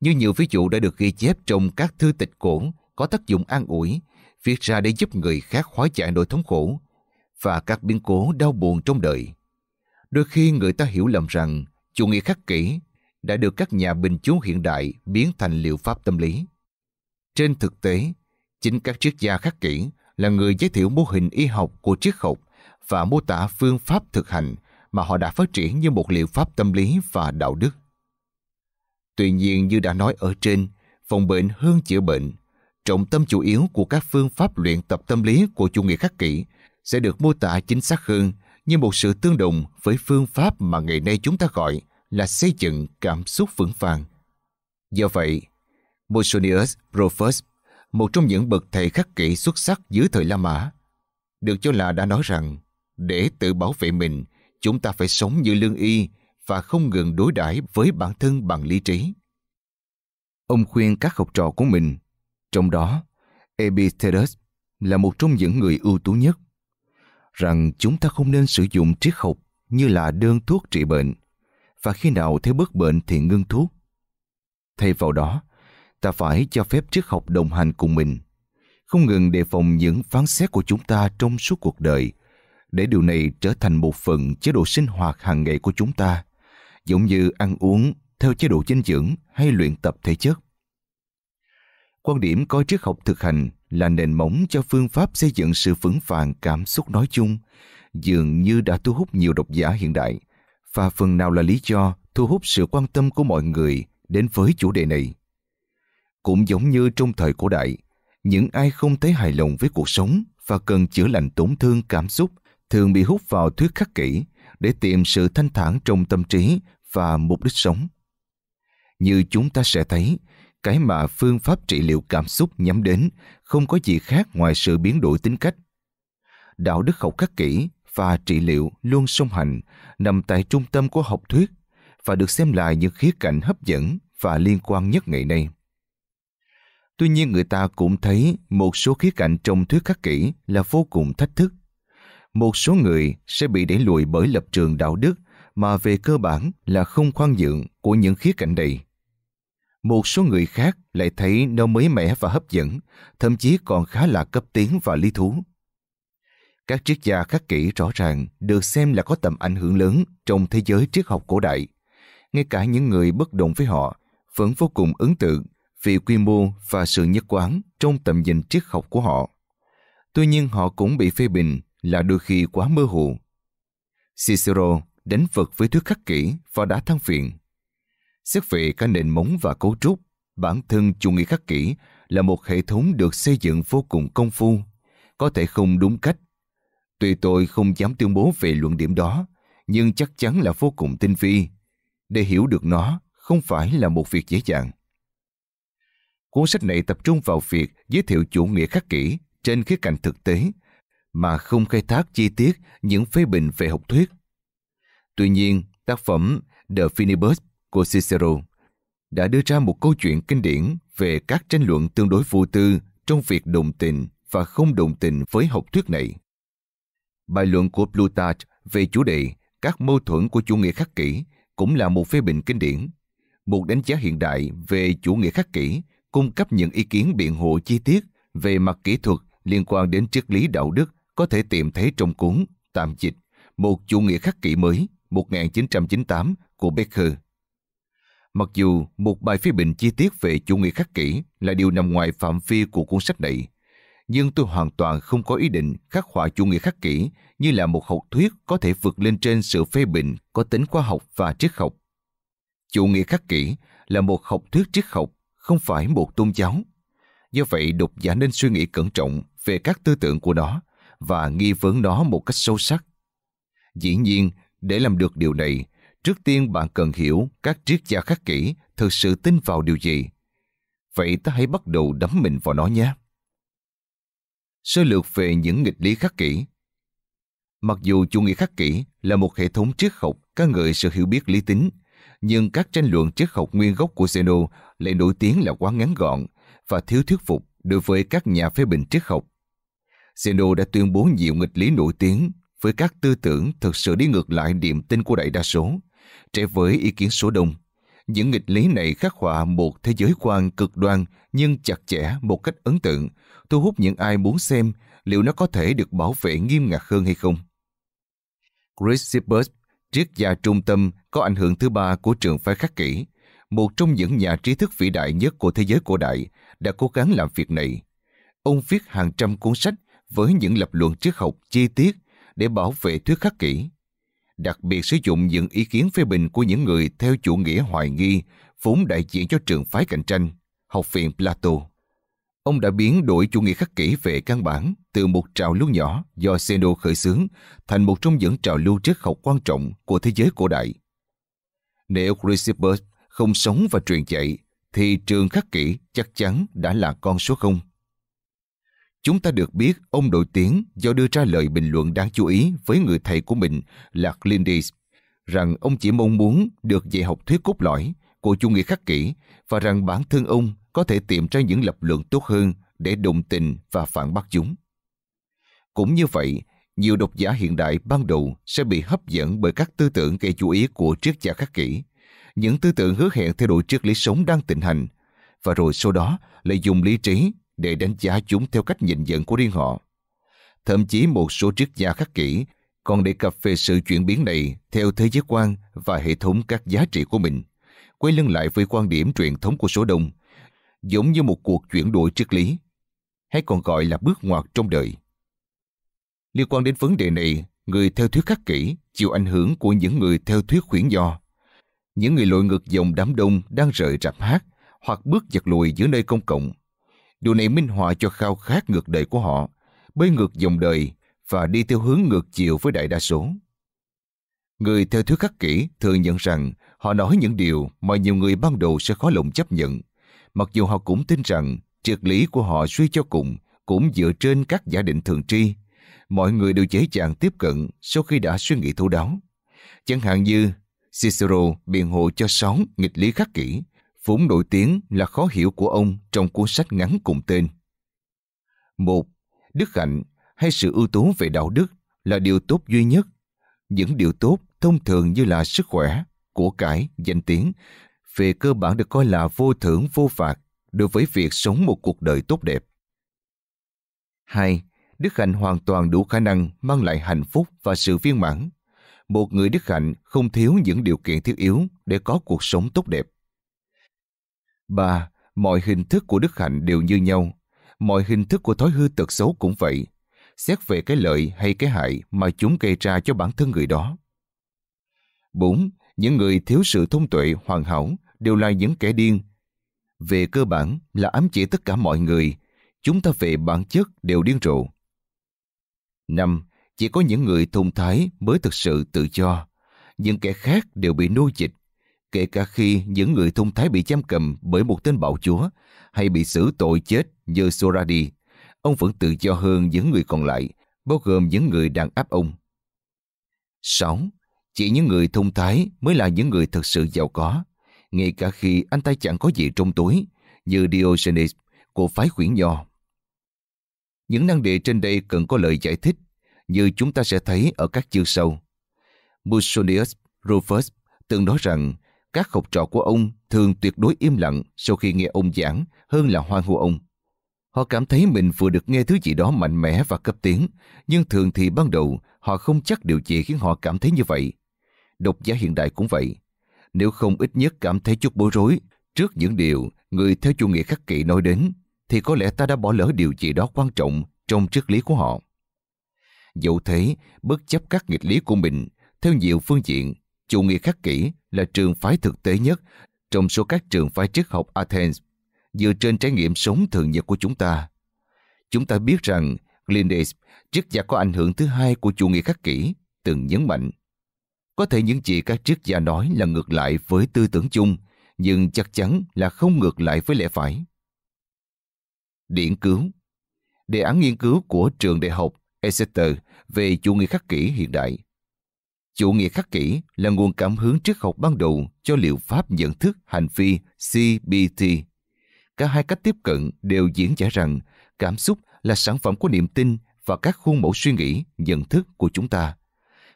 [SPEAKER 1] như nhiều ví dụ đã được ghi chép trong các thư tịch cổ có tác dụng an ủi, viết ra để giúp người khác hóa giải nỗi thống khổ và các biến cố đau buồn trong đời. Đôi khi người ta hiểu lầm rằng chủ nghĩa khắc kỷ đã được các nhà bình chú hiện đại biến thành liệu pháp tâm lý. Trên thực tế, chính các triết gia khắc kỷ là người giới thiệu mô hình y học của triết học và mô tả phương pháp thực hành mà họ đã phát triển như một liệu pháp tâm lý và đạo đức. Tuy nhiên như đã nói ở trên, phòng bệnh hơn chữa bệnh, trọng tâm chủ yếu của các phương pháp luyện tập tâm lý của chủ nghĩa khắc kỷ sẽ được mô tả chính xác hơn như một sự tương đồng với phương pháp mà ngày nay chúng ta gọi là xây dựng cảm xúc vững vàng. Do vậy, Musonius Profus, một trong những bậc thầy khắc kỷ xuất sắc dưới thời La Mã, được cho là đã nói rằng để tự bảo vệ mình, chúng ta phải sống như lương y và không ngừng đối đãi với bản thân bằng lý trí. Ông khuyên các học trò của mình, trong đó Epictetus là một trong những người ưu tú nhất rằng chúng ta không nên sử dụng triết học như là đơn thuốc trị bệnh và khi nào thấy bớt bệnh thì ngưng thuốc. Thay vào đó, ta phải cho phép triết học đồng hành cùng mình, không ngừng đề phòng những phán xét của chúng ta trong suốt cuộc đời, để điều này trở thành một phần chế độ sinh hoạt hàng ngày của chúng ta, giống như ăn uống theo chế độ dinh dưỡng hay luyện tập thể chất. Quan điểm coi triết học thực hành là nền móng cho phương pháp xây dựng sự vững vàng cảm xúc nói chung, dường như đã thu hút nhiều độc giả hiện đại, và phần nào là lý do thu hút sự quan tâm của mọi người đến với chủ đề này. Cũng giống như trong thời cổ đại, những ai không thấy hài lòng với cuộc sống và cần chữa lành tổn thương cảm xúc thường bị hút vào thuyết khắc kỷ để tìm sự thanh thản trong tâm trí và mục đích sống. Như chúng ta sẽ thấy, cái mà phương pháp trị liệu cảm xúc nhắm đến không có gì khác ngoài sự biến đổi tính cách. Đạo đức học khắc kỹ và trị liệu luôn song hành, nằm tại trung tâm của học thuyết và được xem là những khía cạnh hấp dẫn và liên quan nhất ngày nay. Tuy nhiên người ta cũng thấy một số khía cạnh trong thuyết khắc kỹ là vô cùng thách thức. Một số người sẽ bị đẩy lùi bởi lập trường đạo đức mà về cơ bản là không khoan nhượng của những khía cạnh này. Một số người khác lại thấy nó mới mẻ và hấp dẫn, thậm chí còn khá là cấp tiến và lý thú. Các triết gia khắc kỷ rõ ràng được xem là có tầm ảnh hưởng lớn trong thế giới triết học cổ đại. Ngay cả những người bất đồng với họ vẫn vô cùng ấn tượng vì quy mô và sự nhất quán trong tầm nhìn triết học của họ. Tuy nhiên họ cũng bị phê bình là đôi khi quá mơ hồ. Cicero đánh vật với thuyết khắc kỷ và đã than phiền Xét về cả nền móng và cấu trúc, bản thân chủ nghĩa khắc kỷ là một hệ thống được xây dựng vô cùng công phu, có thể không đúng cách. Tuy tôi không dám tuyên bố về luận điểm đó, nhưng chắc chắn là vô cùng tinh vi. Để hiểu được nó không phải là một việc dễ dàng. Cuốn sách này tập trung vào việc giới thiệu chủ nghĩa khắc kỷ trên khía cạnh thực tế, mà không khai thác chi tiết những phê bình về học thuyết. Tuy nhiên, tác phẩm The Finibus của Cicero đã đưa ra một câu chuyện kinh điển về các tranh luận tương đối vô tư trong việc đồng tình và không đồng tình với học thuyết này. Bài luận của Plutarch về chủ đề các mâu thuẫn của chủ nghĩa khắc kỷ cũng là một phê bình kinh điển. Một đánh giá hiện đại về chủ nghĩa khắc kỷ cung cấp những ý kiến biện hộ chi tiết về mặt kỹ thuật liên quan đến triết lý đạo đức có thể tìm thấy trong cuốn Tạm dịch, một chủ nghĩa khắc kỷ mới 1998 của Becker. Mặc dù một bài phê bình chi tiết về chủ nghĩa khắc kỷ là điều nằm ngoài phạm vi của cuốn sách này, nhưng tôi hoàn toàn không có ý định khắc họa chủ nghĩa khắc kỷ như là một học thuyết có thể vượt lên trên sự phê bình có tính khoa học và triết học. Chủ nghĩa khắc kỷ là một học thuyết triết học, không phải một tôn giáo. Do vậy, độc giả nên suy nghĩ cẩn trọng về các tư tưởng của nó và nghi vấn nó một cách sâu sắc. Dĩ nhiên, để làm được điều này, Trước tiên bạn cần hiểu các triết gia khắc kỷ thực sự tin vào điều gì. Vậy ta hãy bắt đầu đắm mình vào nó nhé. Sơ lược về những nghịch lý khắc kỷ Mặc dù chủ nghĩa khắc kỷ là một hệ thống triết học ca ngợi sự hiểu biết lý tính, nhưng các tranh luận triết học nguyên gốc của Zeno lại nổi tiếng là quá ngắn gọn và thiếu thuyết phục đối với các nhà phê bình triết học. Zeno đã tuyên bố nhiều nghịch lý nổi tiếng với các tư tưởng thực sự đi ngược lại niềm tin của đại đa số Trái với ý kiến số đông, những nghịch lý này khắc họa một thế giới quan cực đoan nhưng chặt chẽ một cách ấn tượng, thu hút những ai muốn xem liệu nó có thể được bảo vệ nghiêm ngặt hơn hay không. Chris Zippers, triết gia trung tâm có ảnh hưởng thứ ba của trường phái khắc kỷ, một trong những nhà trí thức vĩ đại nhất của thế giới cổ đại, đã cố gắng làm việc này. Ông viết hàng trăm cuốn sách với những lập luận triết học chi tiết để bảo vệ thuyết khắc kỷ đặc biệt sử dụng những ý kiến phê bình của những người theo chủ nghĩa hoài nghi, vốn đại diện cho trường phái cạnh tranh, học viện Plato. Ông đã biến đổi chủ nghĩa khắc kỷ về căn bản từ một trào lưu nhỏ do Seno khởi xướng thành một trong những trào lưu triết học quan trọng của thế giới cổ đại. Nếu Neocrisippus không sống và truyền dạy thì trường khắc kỷ chắc chắn đã là con số không. Chúng ta được biết ông nổi tiếng do đưa ra lời bình luận đáng chú ý với người thầy của mình là Clindis, rằng ông chỉ mong muốn được dạy học thuyết cốt lõi của chủ nghĩa khắc kỷ và rằng bản thân ông có thể tìm ra những lập luận tốt hơn để đồng tình và phản bác chúng. Cũng như vậy, nhiều độc giả hiện đại ban đầu sẽ bị hấp dẫn bởi các tư tưởng gây chú ý của triết gia khắc kỷ, những tư tưởng hứa hẹn thay đổi triết lý sống đang thịnh hành, và rồi sau đó lại dùng lý trí để đánh giá chúng theo cách nhìn nhận của riêng họ. Thậm chí một số triết gia khắc kỷ còn đề cập về sự chuyển biến này theo thế giới quan và hệ thống các giá trị của mình, quay lưng lại với quan điểm truyền thống của số đông, giống như một cuộc chuyển đổi triết lý, hay còn gọi là bước ngoặt trong đời. Liên quan đến vấn đề này, người theo thuyết khắc kỷ chịu ảnh hưởng của những người theo thuyết khuyển do. Những người lội ngược dòng đám đông đang rời rạp hát hoặc bước giật lùi giữa nơi công cộng Điều này minh họa cho khao khát ngược đời của họ, bơi ngược dòng đời và đi theo hướng ngược chiều với đại đa số. Người theo thuyết khắc kỷ thường nhận rằng họ nói những điều mà nhiều người ban đầu sẽ khó lòng chấp nhận, mặc dù họ cũng tin rằng triệt lý của họ suy cho cùng cũng dựa trên các giả định thường tri. Mọi người đều dễ dàng tiếp cận sau khi đã suy nghĩ thấu đáo. Chẳng hạn như Cicero biện hộ cho sóng nghịch lý khắc kỷ vốn nổi tiếng là khó hiểu của ông trong cuốn sách ngắn cùng tên. Một, đức hạnh hay sự ưu tú về đạo đức là điều tốt duy nhất. Những điều tốt thông thường như là sức khỏe, của cải, danh tiếng, về cơ bản được coi là vô thưởng vô phạt đối với việc sống một cuộc đời tốt đẹp. 2. Đức hạnh hoàn toàn đủ khả năng mang lại hạnh phúc và sự viên mãn. Một người đức hạnh không thiếu những điều kiện thiết yếu để có cuộc sống tốt đẹp ba, Mọi hình thức của đức hạnh đều như nhau. Mọi hình thức của thói hư tật xấu cũng vậy. Xét về cái lợi hay cái hại mà chúng gây ra cho bản thân người đó. 4. Những người thiếu sự thông tuệ hoàn hảo đều là những kẻ điên. Về cơ bản là ám chỉ tất cả mọi người. Chúng ta về bản chất đều điên rồ. 5. Chỉ có những người thông thái mới thực sự tự do. Những kẻ khác đều bị nô dịch kể cả khi những người thông thái bị giam cầm bởi một tên bạo chúa hay bị xử tội chết như Soradi, ông vẫn tự do hơn những người còn lại, bao gồm những người đang áp ông. 6. Chỉ những người thông thái mới là những người thực sự giàu có, ngay cả khi anh ta chẳng có gì trong túi, như Diogenes của phái khuyển nho. Những năng địa trên đây cần có lời giải thích, như chúng ta sẽ thấy ở các chương sau. Musonius Rufus từng nói rằng các học trò của ông thường tuyệt đối im lặng sau khi nghe ông giảng hơn là hoan hô ông. Họ cảm thấy mình vừa được nghe thứ gì đó mạnh mẽ và cấp tiến, nhưng thường thì ban đầu họ không chắc điều gì khiến họ cảm thấy như vậy. Độc giả hiện đại cũng vậy. Nếu không ít nhất cảm thấy chút bối rối trước những điều người theo chủ nghĩa khắc kỷ nói đến, thì có lẽ ta đã bỏ lỡ điều gì đó quan trọng trong triết lý của họ. Dẫu thế, bất chấp các nghịch lý của mình, theo nhiều phương diện, chủ nghĩa khắc kỷ là trường phái thực tế nhất trong số các trường phái triết học Athens dựa trên trải nghiệm sống thường nhật của chúng ta. Chúng ta biết rằng Lindes, triết gia có ảnh hưởng thứ hai của chủ nghĩa khắc kỷ, từng nhấn mạnh. Có thể những gì các triết gia nói là ngược lại với tư tưởng chung, nhưng chắc chắn là không ngược lại với lẽ phải. Điển cứu Đề án nghiên cứu của trường đại học Exeter về chủ nghĩa khắc kỷ hiện đại Chủ nghĩa khắc kỷ là nguồn cảm hứng triết học ban đầu cho liệu pháp nhận thức hành vi CBT. Cả hai cách tiếp cận đều diễn giải rằng cảm xúc là sản phẩm của niềm tin và các khuôn mẫu suy nghĩ, nhận thức của chúng ta.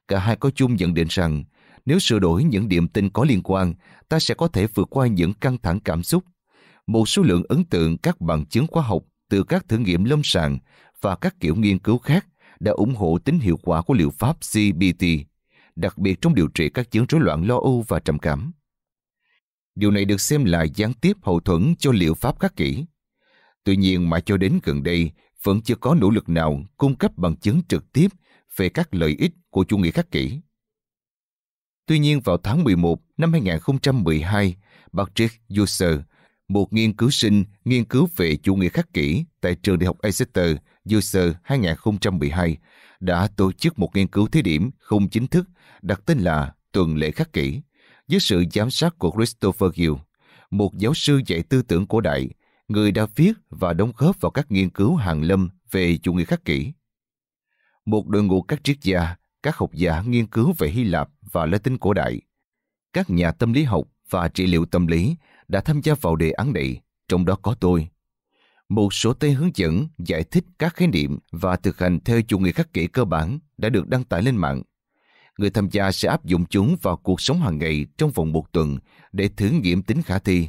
[SPEAKER 1] Cả hai có chung nhận định rằng nếu sửa đổi những niềm tin có liên quan, ta sẽ có thể vượt qua những căng thẳng cảm xúc. Một số lượng ấn tượng các bằng chứng khoa học từ các thử nghiệm lâm sàng và các kiểu nghiên cứu khác đã ủng hộ tính hiệu quả của liệu pháp CBT đặc biệt trong điều trị các chứng rối loạn lo âu và trầm cảm. Điều này được xem là gián tiếp hậu thuẫn cho liệu pháp khắc kỷ. Tuy nhiên mà cho đến gần đây, vẫn chưa có nỗ lực nào cung cấp bằng chứng trực tiếp về các lợi ích của chủ nghĩa khắc kỷ. Tuy nhiên vào tháng 11 năm 2012, Patrick User, một nghiên cứu sinh nghiên cứu về chủ nghĩa khắc kỷ tại trường đại học Exeter, User 2012, đã tổ chức một nghiên cứu thí điểm không chính thức đặt tên là Tuần lễ khắc kỷ dưới sự giám sát của Christopher Gill, một giáo sư dạy tư tưởng cổ đại, người đã viết và đóng góp vào các nghiên cứu hàng lâm về chủ nghĩa khắc kỷ. Một đội ngũ các triết gia, các học giả nghiên cứu về Hy Lạp và Latin cổ đại, các nhà tâm lý học và trị liệu tâm lý đã tham gia vào đề án này, trong đó có tôi, một số tay hướng dẫn giải thích các khái niệm và thực hành theo chủ nghĩa khắc kỷ cơ bản đã được đăng tải lên mạng. Người tham gia sẽ áp dụng chúng vào cuộc sống hàng ngày trong vòng một tuần để thử nghiệm tính khả thi.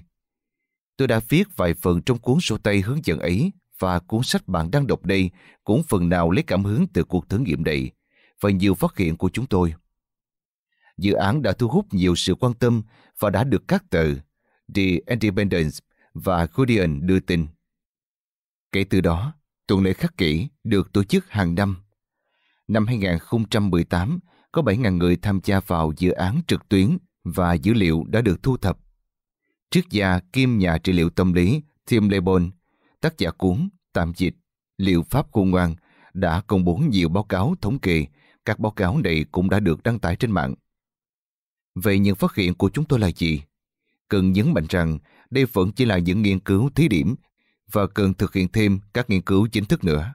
[SPEAKER 1] Tôi đã viết vài phần trong cuốn sổ tay hướng dẫn ấy và cuốn sách bạn đang đọc đây cũng phần nào lấy cảm hứng từ cuộc thử nghiệm này và nhiều phát hiện của chúng tôi. Dự án đã thu hút nhiều sự quan tâm và đã được các tờ The Independent và Guardian đưa tin. Kể từ đó, tuần lễ khắc kỷ được tổ chức hàng năm. Năm 2018, có 7.000 người tham gia vào dự án trực tuyến và dữ liệu đã được thu thập. Trước gia kim nhà trị liệu tâm lý Tim Lebon, tác giả cuốn Tạm dịch, liệu pháp khôn ngoan đã công bố nhiều báo cáo thống kê. Các báo cáo này cũng đã được đăng tải trên mạng. Vậy những phát hiện của chúng tôi là gì? Cần nhấn mạnh rằng đây vẫn chỉ là những nghiên cứu thí điểm và cần thực hiện thêm các nghiên cứu chính thức nữa.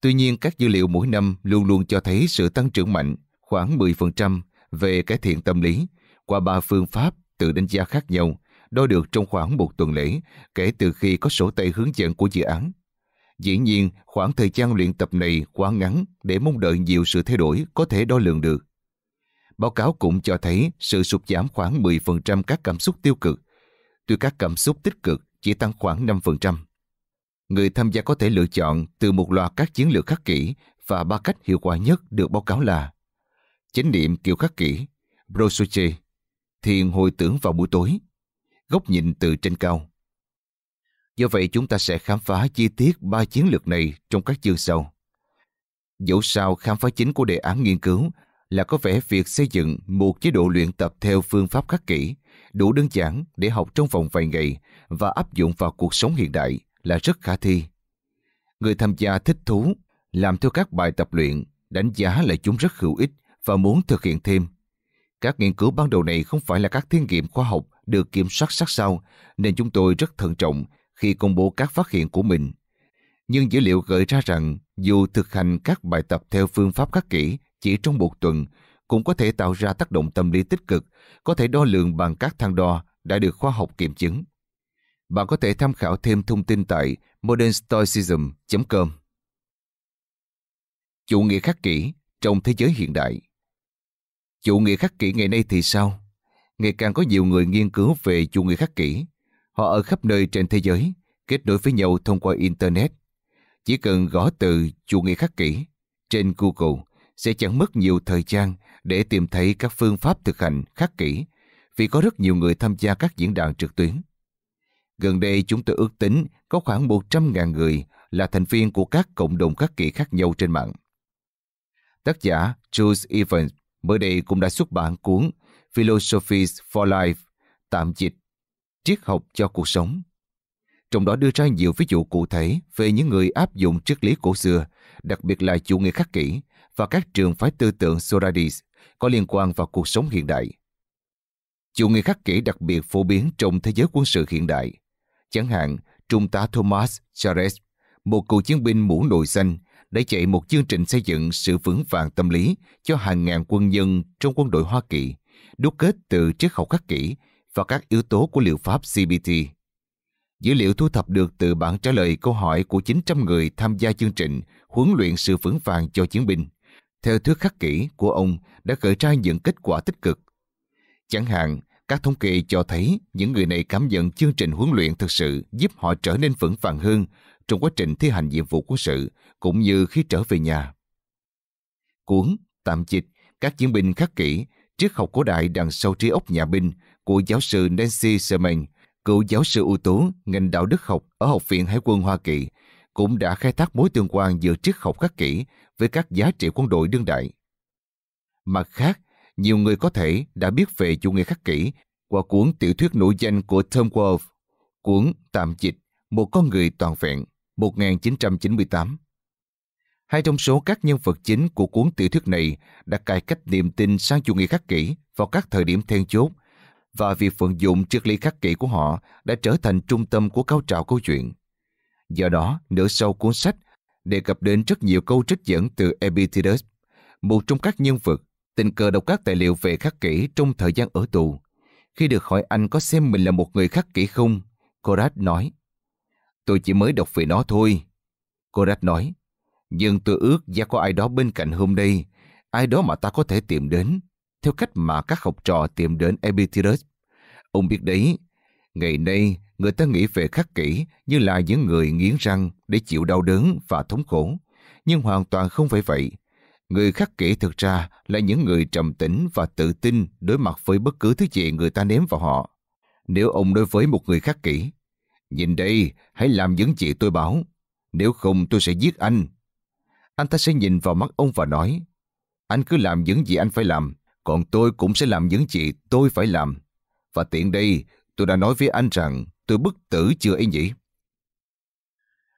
[SPEAKER 1] Tuy nhiên, các dữ liệu mỗi năm luôn luôn cho thấy sự tăng trưởng mạnh khoảng 10% về cải thiện tâm lý qua ba phương pháp tự đánh giá khác nhau đo được trong khoảng một tuần lễ kể từ khi có sổ tay hướng dẫn của dự án. Dĩ nhiên, khoảng thời gian luyện tập này quá ngắn để mong đợi nhiều sự thay đổi có thể đo lường được. Báo cáo cũng cho thấy sự sụt giảm khoảng 10% các cảm xúc tiêu cực. Tuy các cảm xúc tích cực chỉ tăng khoảng 5%. Người tham gia có thể lựa chọn từ một loạt các chiến lược khắc kỷ và ba cách hiệu quả nhất được báo cáo là chánh niệm kiểu khắc kỷ, Brosuche, thiền hồi tưởng vào buổi tối, góc nhìn từ trên cao. Do vậy chúng ta sẽ khám phá chi tiết ba chiến lược này trong các chương sau. Dẫu sao khám phá chính của đề án nghiên cứu là có vẻ việc xây dựng một chế độ luyện tập theo phương pháp khắc kỷ đủ đơn giản để học trong vòng vài ngày và áp dụng vào cuộc sống hiện đại là rất khả thi. Người tham gia thích thú, làm theo các bài tập luyện, đánh giá là chúng rất hữu ích và muốn thực hiện thêm. Các nghiên cứu ban đầu này không phải là các thí nghiệm khoa học được kiểm soát sát sao, nên chúng tôi rất thận trọng khi công bố các phát hiện của mình. Nhưng dữ liệu gợi ra rằng dù thực hành các bài tập theo phương pháp khắc kỷ chỉ trong một tuần cũng có thể tạo ra tác động tâm lý tích cực, có thể đo lường bằng các thang đo đã được khoa học kiểm chứng. Bạn có thể tham khảo thêm thông tin tại modernstoicism.com. Chủ nghĩa khắc kỷ trong thế giới hiện đại Chủ nghĩa khắc kỷ ngày nay thì sao? Ngày càng có nhiều người nghiên cứu về chủ nghĩa khắc kỷ. Họ ở khắp nơi trên thế giới, kết nối với nhau thông qua Internet. Chỉ cần gõ từ chủ nghĩa khắc kỷ trên Google sẽ chẳng mất nhiều thời gian để tìm thấy các phương pháp thực hành khắc kỹ vì có rất nhiều người tham gia các diễn đàn trực tuyến. Gần đây chúng tôi ước tính có khoảng 100.000 người là thành viên của các cộng đồng khắc kỷ khác nhau trên mạng. Tác giả Jules Evans mới đây cũng đã xuất bản cuốn Philosophies for Life, tạm dịch, triết học cho cuộc sống. Trong đó đưa ra nhiều ví dụ cụ thể về những người áp dụng triết lý cổ xưa, đặc biệt là chủ nghĩa khắc kỷ và các trường phái tư tưởng Socrates có liên quan vào cuộc sống hiện đại. Chủ nghĩa khắc kỷ đặc biệt phổ biến trong thế giới quân sự hiện đại. Chẳng hạn, Trung tá Thomas Charles, một cựu chiến binh mũ nội xanh, đã chạy một chương trình xây dựng sự vững vàng tâm lý cho hàng ngàn quân nhân trong quân đội Hoa Kỳ, đúc kết từ triết học khắc kỷ và các yếu tố của liệu pháp CBT. Dữ liệu thu thập được từ bản trả lời câu hỏi của 900 người tham gia chương trình huấn luyện sự vững vàng cho chiến binh – theo thước khắc kỷ của ông đã gợi ra những kết quả tích cực. Chẳng hạn, các thống kê cho thấy những người này cảm nhận chương trình huấn luyện thực sự giúp họ trở nên vững vàng hơn trong quá trình thi hành nhiệm vụ quân sự cũng như khi trở về nhà. Cuốn, tạm dịch, các chiến binh khắc kỷ, triết học cổ đại đằng sau trí óc nhà binh của giáo sư Nancy Sherman, cựu giáo sư ưu tú ngành đạo đức học ở Học viện Hải quân Hoa Kỳ cũng đã khai thác mối tương quan giữa triết học khắc kỷ với các giá trị quân đội đương đại. Mặt khác, nhiều người có thể đã biết về chủ nghĩa khắc kỷ qua cuốn tiểu thuyết nổi danh của Tom Wolfe, cuốn Tạm dịch Một con người toàn vẹn 1998. Hai trong số các nhân vật chính của cuốn tiểu thuyết này đã cải cách niềm tin sang chủ nghĩa khắc kỷ vào các thời điểm then chốt và việc vận dụng triết lý khắc kỷ của họ đã trở thành trung tâm của cao trào câu chuyện. Do đó, nửa sau cuốn sách đề cập đến rất nhiều câu trích dẫn từ Epictetus, một trong các nhân vật tình cờ đọc các tài liệu về khắc kỷ trong thời gian ở tù. Khi được hỏi anh có xem mình là một người khắc kỷ không, Korat nói, tôi chỉ mới đọc về nó thôi. Korat nói, nhưng tôi ước ra có ai đó bên cạnh hôm nay, ai đó mà ta có thể tìm đến, theo cách mà các học trò tìm đến Epictetus. Ông biết đấy, ngày nay người ta nghĩ về khắc kỷ như là những người nghiến răng để chịu đau đớn và thống khổ. Nhưng hoàn toàn không phải vậy. Người khắc kỷ thực ra là những người trầm tĩnh và tự tin đối mặt với bất cứ thứ gì người ta ném vào họ. Nếu ông đối với một người khắc kỷ, nhìn đây, hãy làm những gì tôi bảo. Nếu không tôi sẽ giết anh. Anh ta sẽ nhìn vào mắt ông và nói, anh cứ làm những gì anh phải làm, còn tôi cũng sẽ làm những gì tôi phải làm. Và tiện đây, tôi đã nói với anh rằng tôi bức tử chưa ấy nhỉ?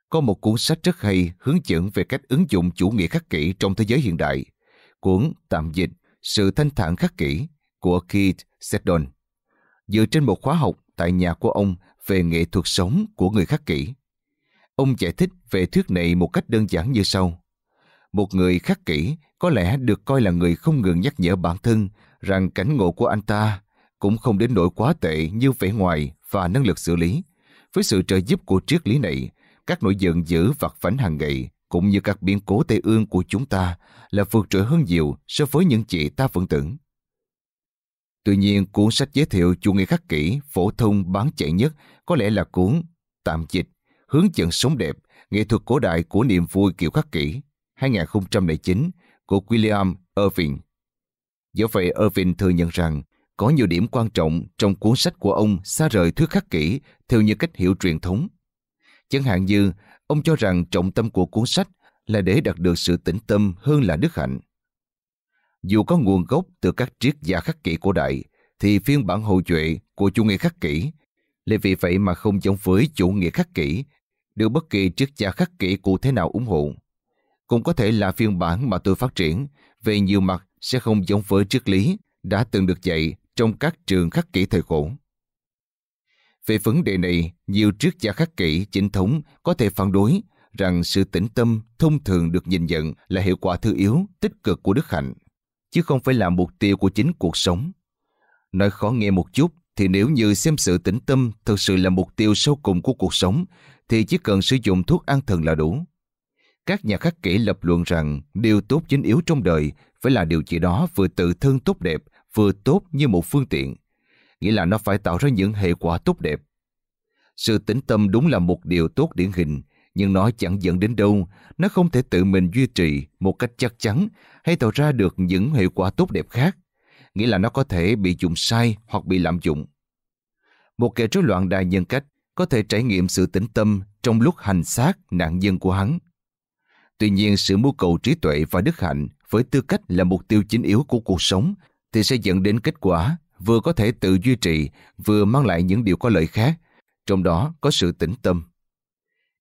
[SPEAKER 1] Có một cuốn sách rất hay hướng dẫn về cách ứng dụng chủ nghĩa khắc kỷ trong thế giới hiện đại. Cuốn tạm dịch Sự thanh thản khắc kỷ của Keith Seddon dựa trên một khóa học tại nhà của ông về nghệ thuật sống của người khắc kỷ. Ông giải thích về thuyết này một cách đơn giản như sau. Một người khắc kỷ có lẽ được coi là người không ngừng nhắc nhở bản thân rằng cảnh ngộ của anh ta cũng không đến nỗi quá tệ như vẻ ngoài và năng lực xử lý. Với sự trợ giúp của triết lý này, các nỗi giận dữ vặt vảnh hàng ngày cũng như các biến cố tây ương của chúng ta là vượt trội hơn nhiều so với những gì ta vẫn tưởng. Tuy nhiên, cuốn sách giới thiệu chủ nghĩa khắc kỷ phổ thông bán chạy nhất có lẽ là cuốn Tạm dịch, hướng dẫn sống đẹp, nghệ thuật cổ đại của niềm vui kiểu khắc kỷ 2009 của William Irving. Do vậy, Irving thừa nhận rằng có nhiều điểm quan trọng trong cuốn sách của ông xa rời thước khắc kỷ theo như cách hiểu truyền thống. Chẳng hạn như, ông cho rằng trọng tâm của cuốn sách là để đạt được sự tĩnh tâm hơn là đức hạnh. Dù có nguồn gốc từ các triết gia khắc kỷ cổ đại, thì phiên bản hậu truyện của chủ nghĩa khắc kỷ là vì vậy mà không giống với chủ nghĩa khắc kỷ được bất kỳ triết gia khắc kỷ cụ thế nào ủng hộ. Cũng có thể là phiên bản mà tôi phát triển về nhiều mặt sẽ không giống với triết lý đã từng được dạy trong các trường khắc kỷ thời cổ. Về vấn đề này, nhiều triết gia khắc kỷ chính thống có thể phản đối rằng sự tĩnh tâm thông thường được nhìn nhận là hiệu quả thứ yếu, tích cực của đức hạnh, chứ không phải là mục tiêu của chính cuộc sống. Nói khó nghe một chút, thì nếu như xem sự tĩnh tâm thực sự là mục tiêu sâu cùng của cuộc sống, thì chỉ cần sử dụng thuốc an thần là đủ. Các nhà khắc kỷ lập luận rằng điều tốt chính yếu trong đời phải là điều gì đó vừa tự thân tốt đẹp vừa tốt như một phương tiện, nghĩa là nó phải tạo ra những hệ quả tốt đẹp. Sự tĩnh tâm đúng là một điều tốt điển hình, nhưng nó chẳng dẫn đến đâu, nó không thể tự mình duy trì một cách chắc chắn hay tạo ra được những hiệu quả tốt đẹp khác, nghĩa là nó có thể bị dùng sai hoặc bị lạm dụng. Một kẻ rối loạn đa nhân cách có thể trải nghiệm sự tĩnh tâm trong lúc hành xác nạn nhân của hắn. Tuy nhiên, sự mưu cầu trí tuệ và đức hạnh với tư cách là mục tiêu chính yếu của cuộc sống thì sẽ dẫn đến kết quả vừa có thể tự duy trì, vừa mang lại những điều có lợi khác, trong đó có sự tĩnh tâm.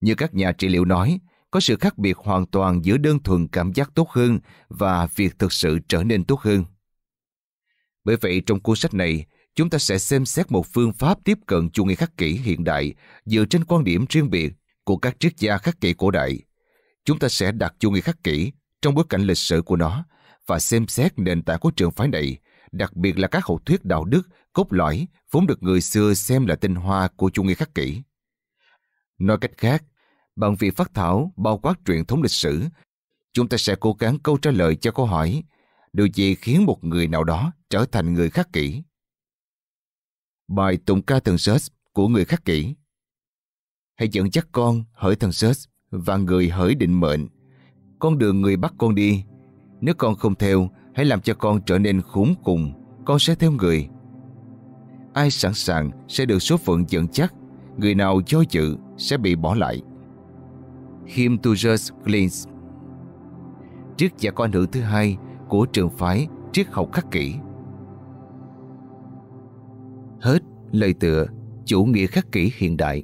[SPEAKER 1] Như các nhà trị liệu nói, có sự khác biệt hoàn toàn giữa đơn thuần cảm giác tốt hơn và việc thực sự trở nên tốt hơn. Bởi vậy trong cuốn sách này, chúng ta sẽ xem xét một phương pháp tiếp cận chủ nghĩa khắc kỷ hiện đại dựa trên quan điểm riêng biệt của các triết gia khắc kỷ cổ đại. Chúng ta sẽ đặt chủ nghĩa khắc kỷ trong bối cảnh lịch sử của nó và xem xét nền tảng của trường phái này, đặc biệt là các hậu thuyết đạo đức, cốt lõi vốn được người xưa xem là tinh hoa của chủ nghĩa khắc kỷ. Nói cách khác, bằng việc phát thảo bao quát truyền thống lịch sử, chúng ta sẽ cố gắng câu trả lời cho câu hỏi điều gì khiến một người nào đó trở thành người khắc kỷ. Bài tụng ca thần search của người khắc kỷ Hãy dẫn dắt con hỡi thần search và người hỡi định mệnh. Con đường người bắt con đi nếu con không theo, hãy làm cho con trở nên khốn cùng, con sẽ theo người. Ai sẵn sàng sẽ được số phận dẫn chắc, người nào do dự sẽ bị bỏ lại. Him Tours Glins Triết giả con nữ thứ hai của trường phái triết học khắc kỷ. Hết lời tựa chủ nghĩa khắc kỷ hiện đại.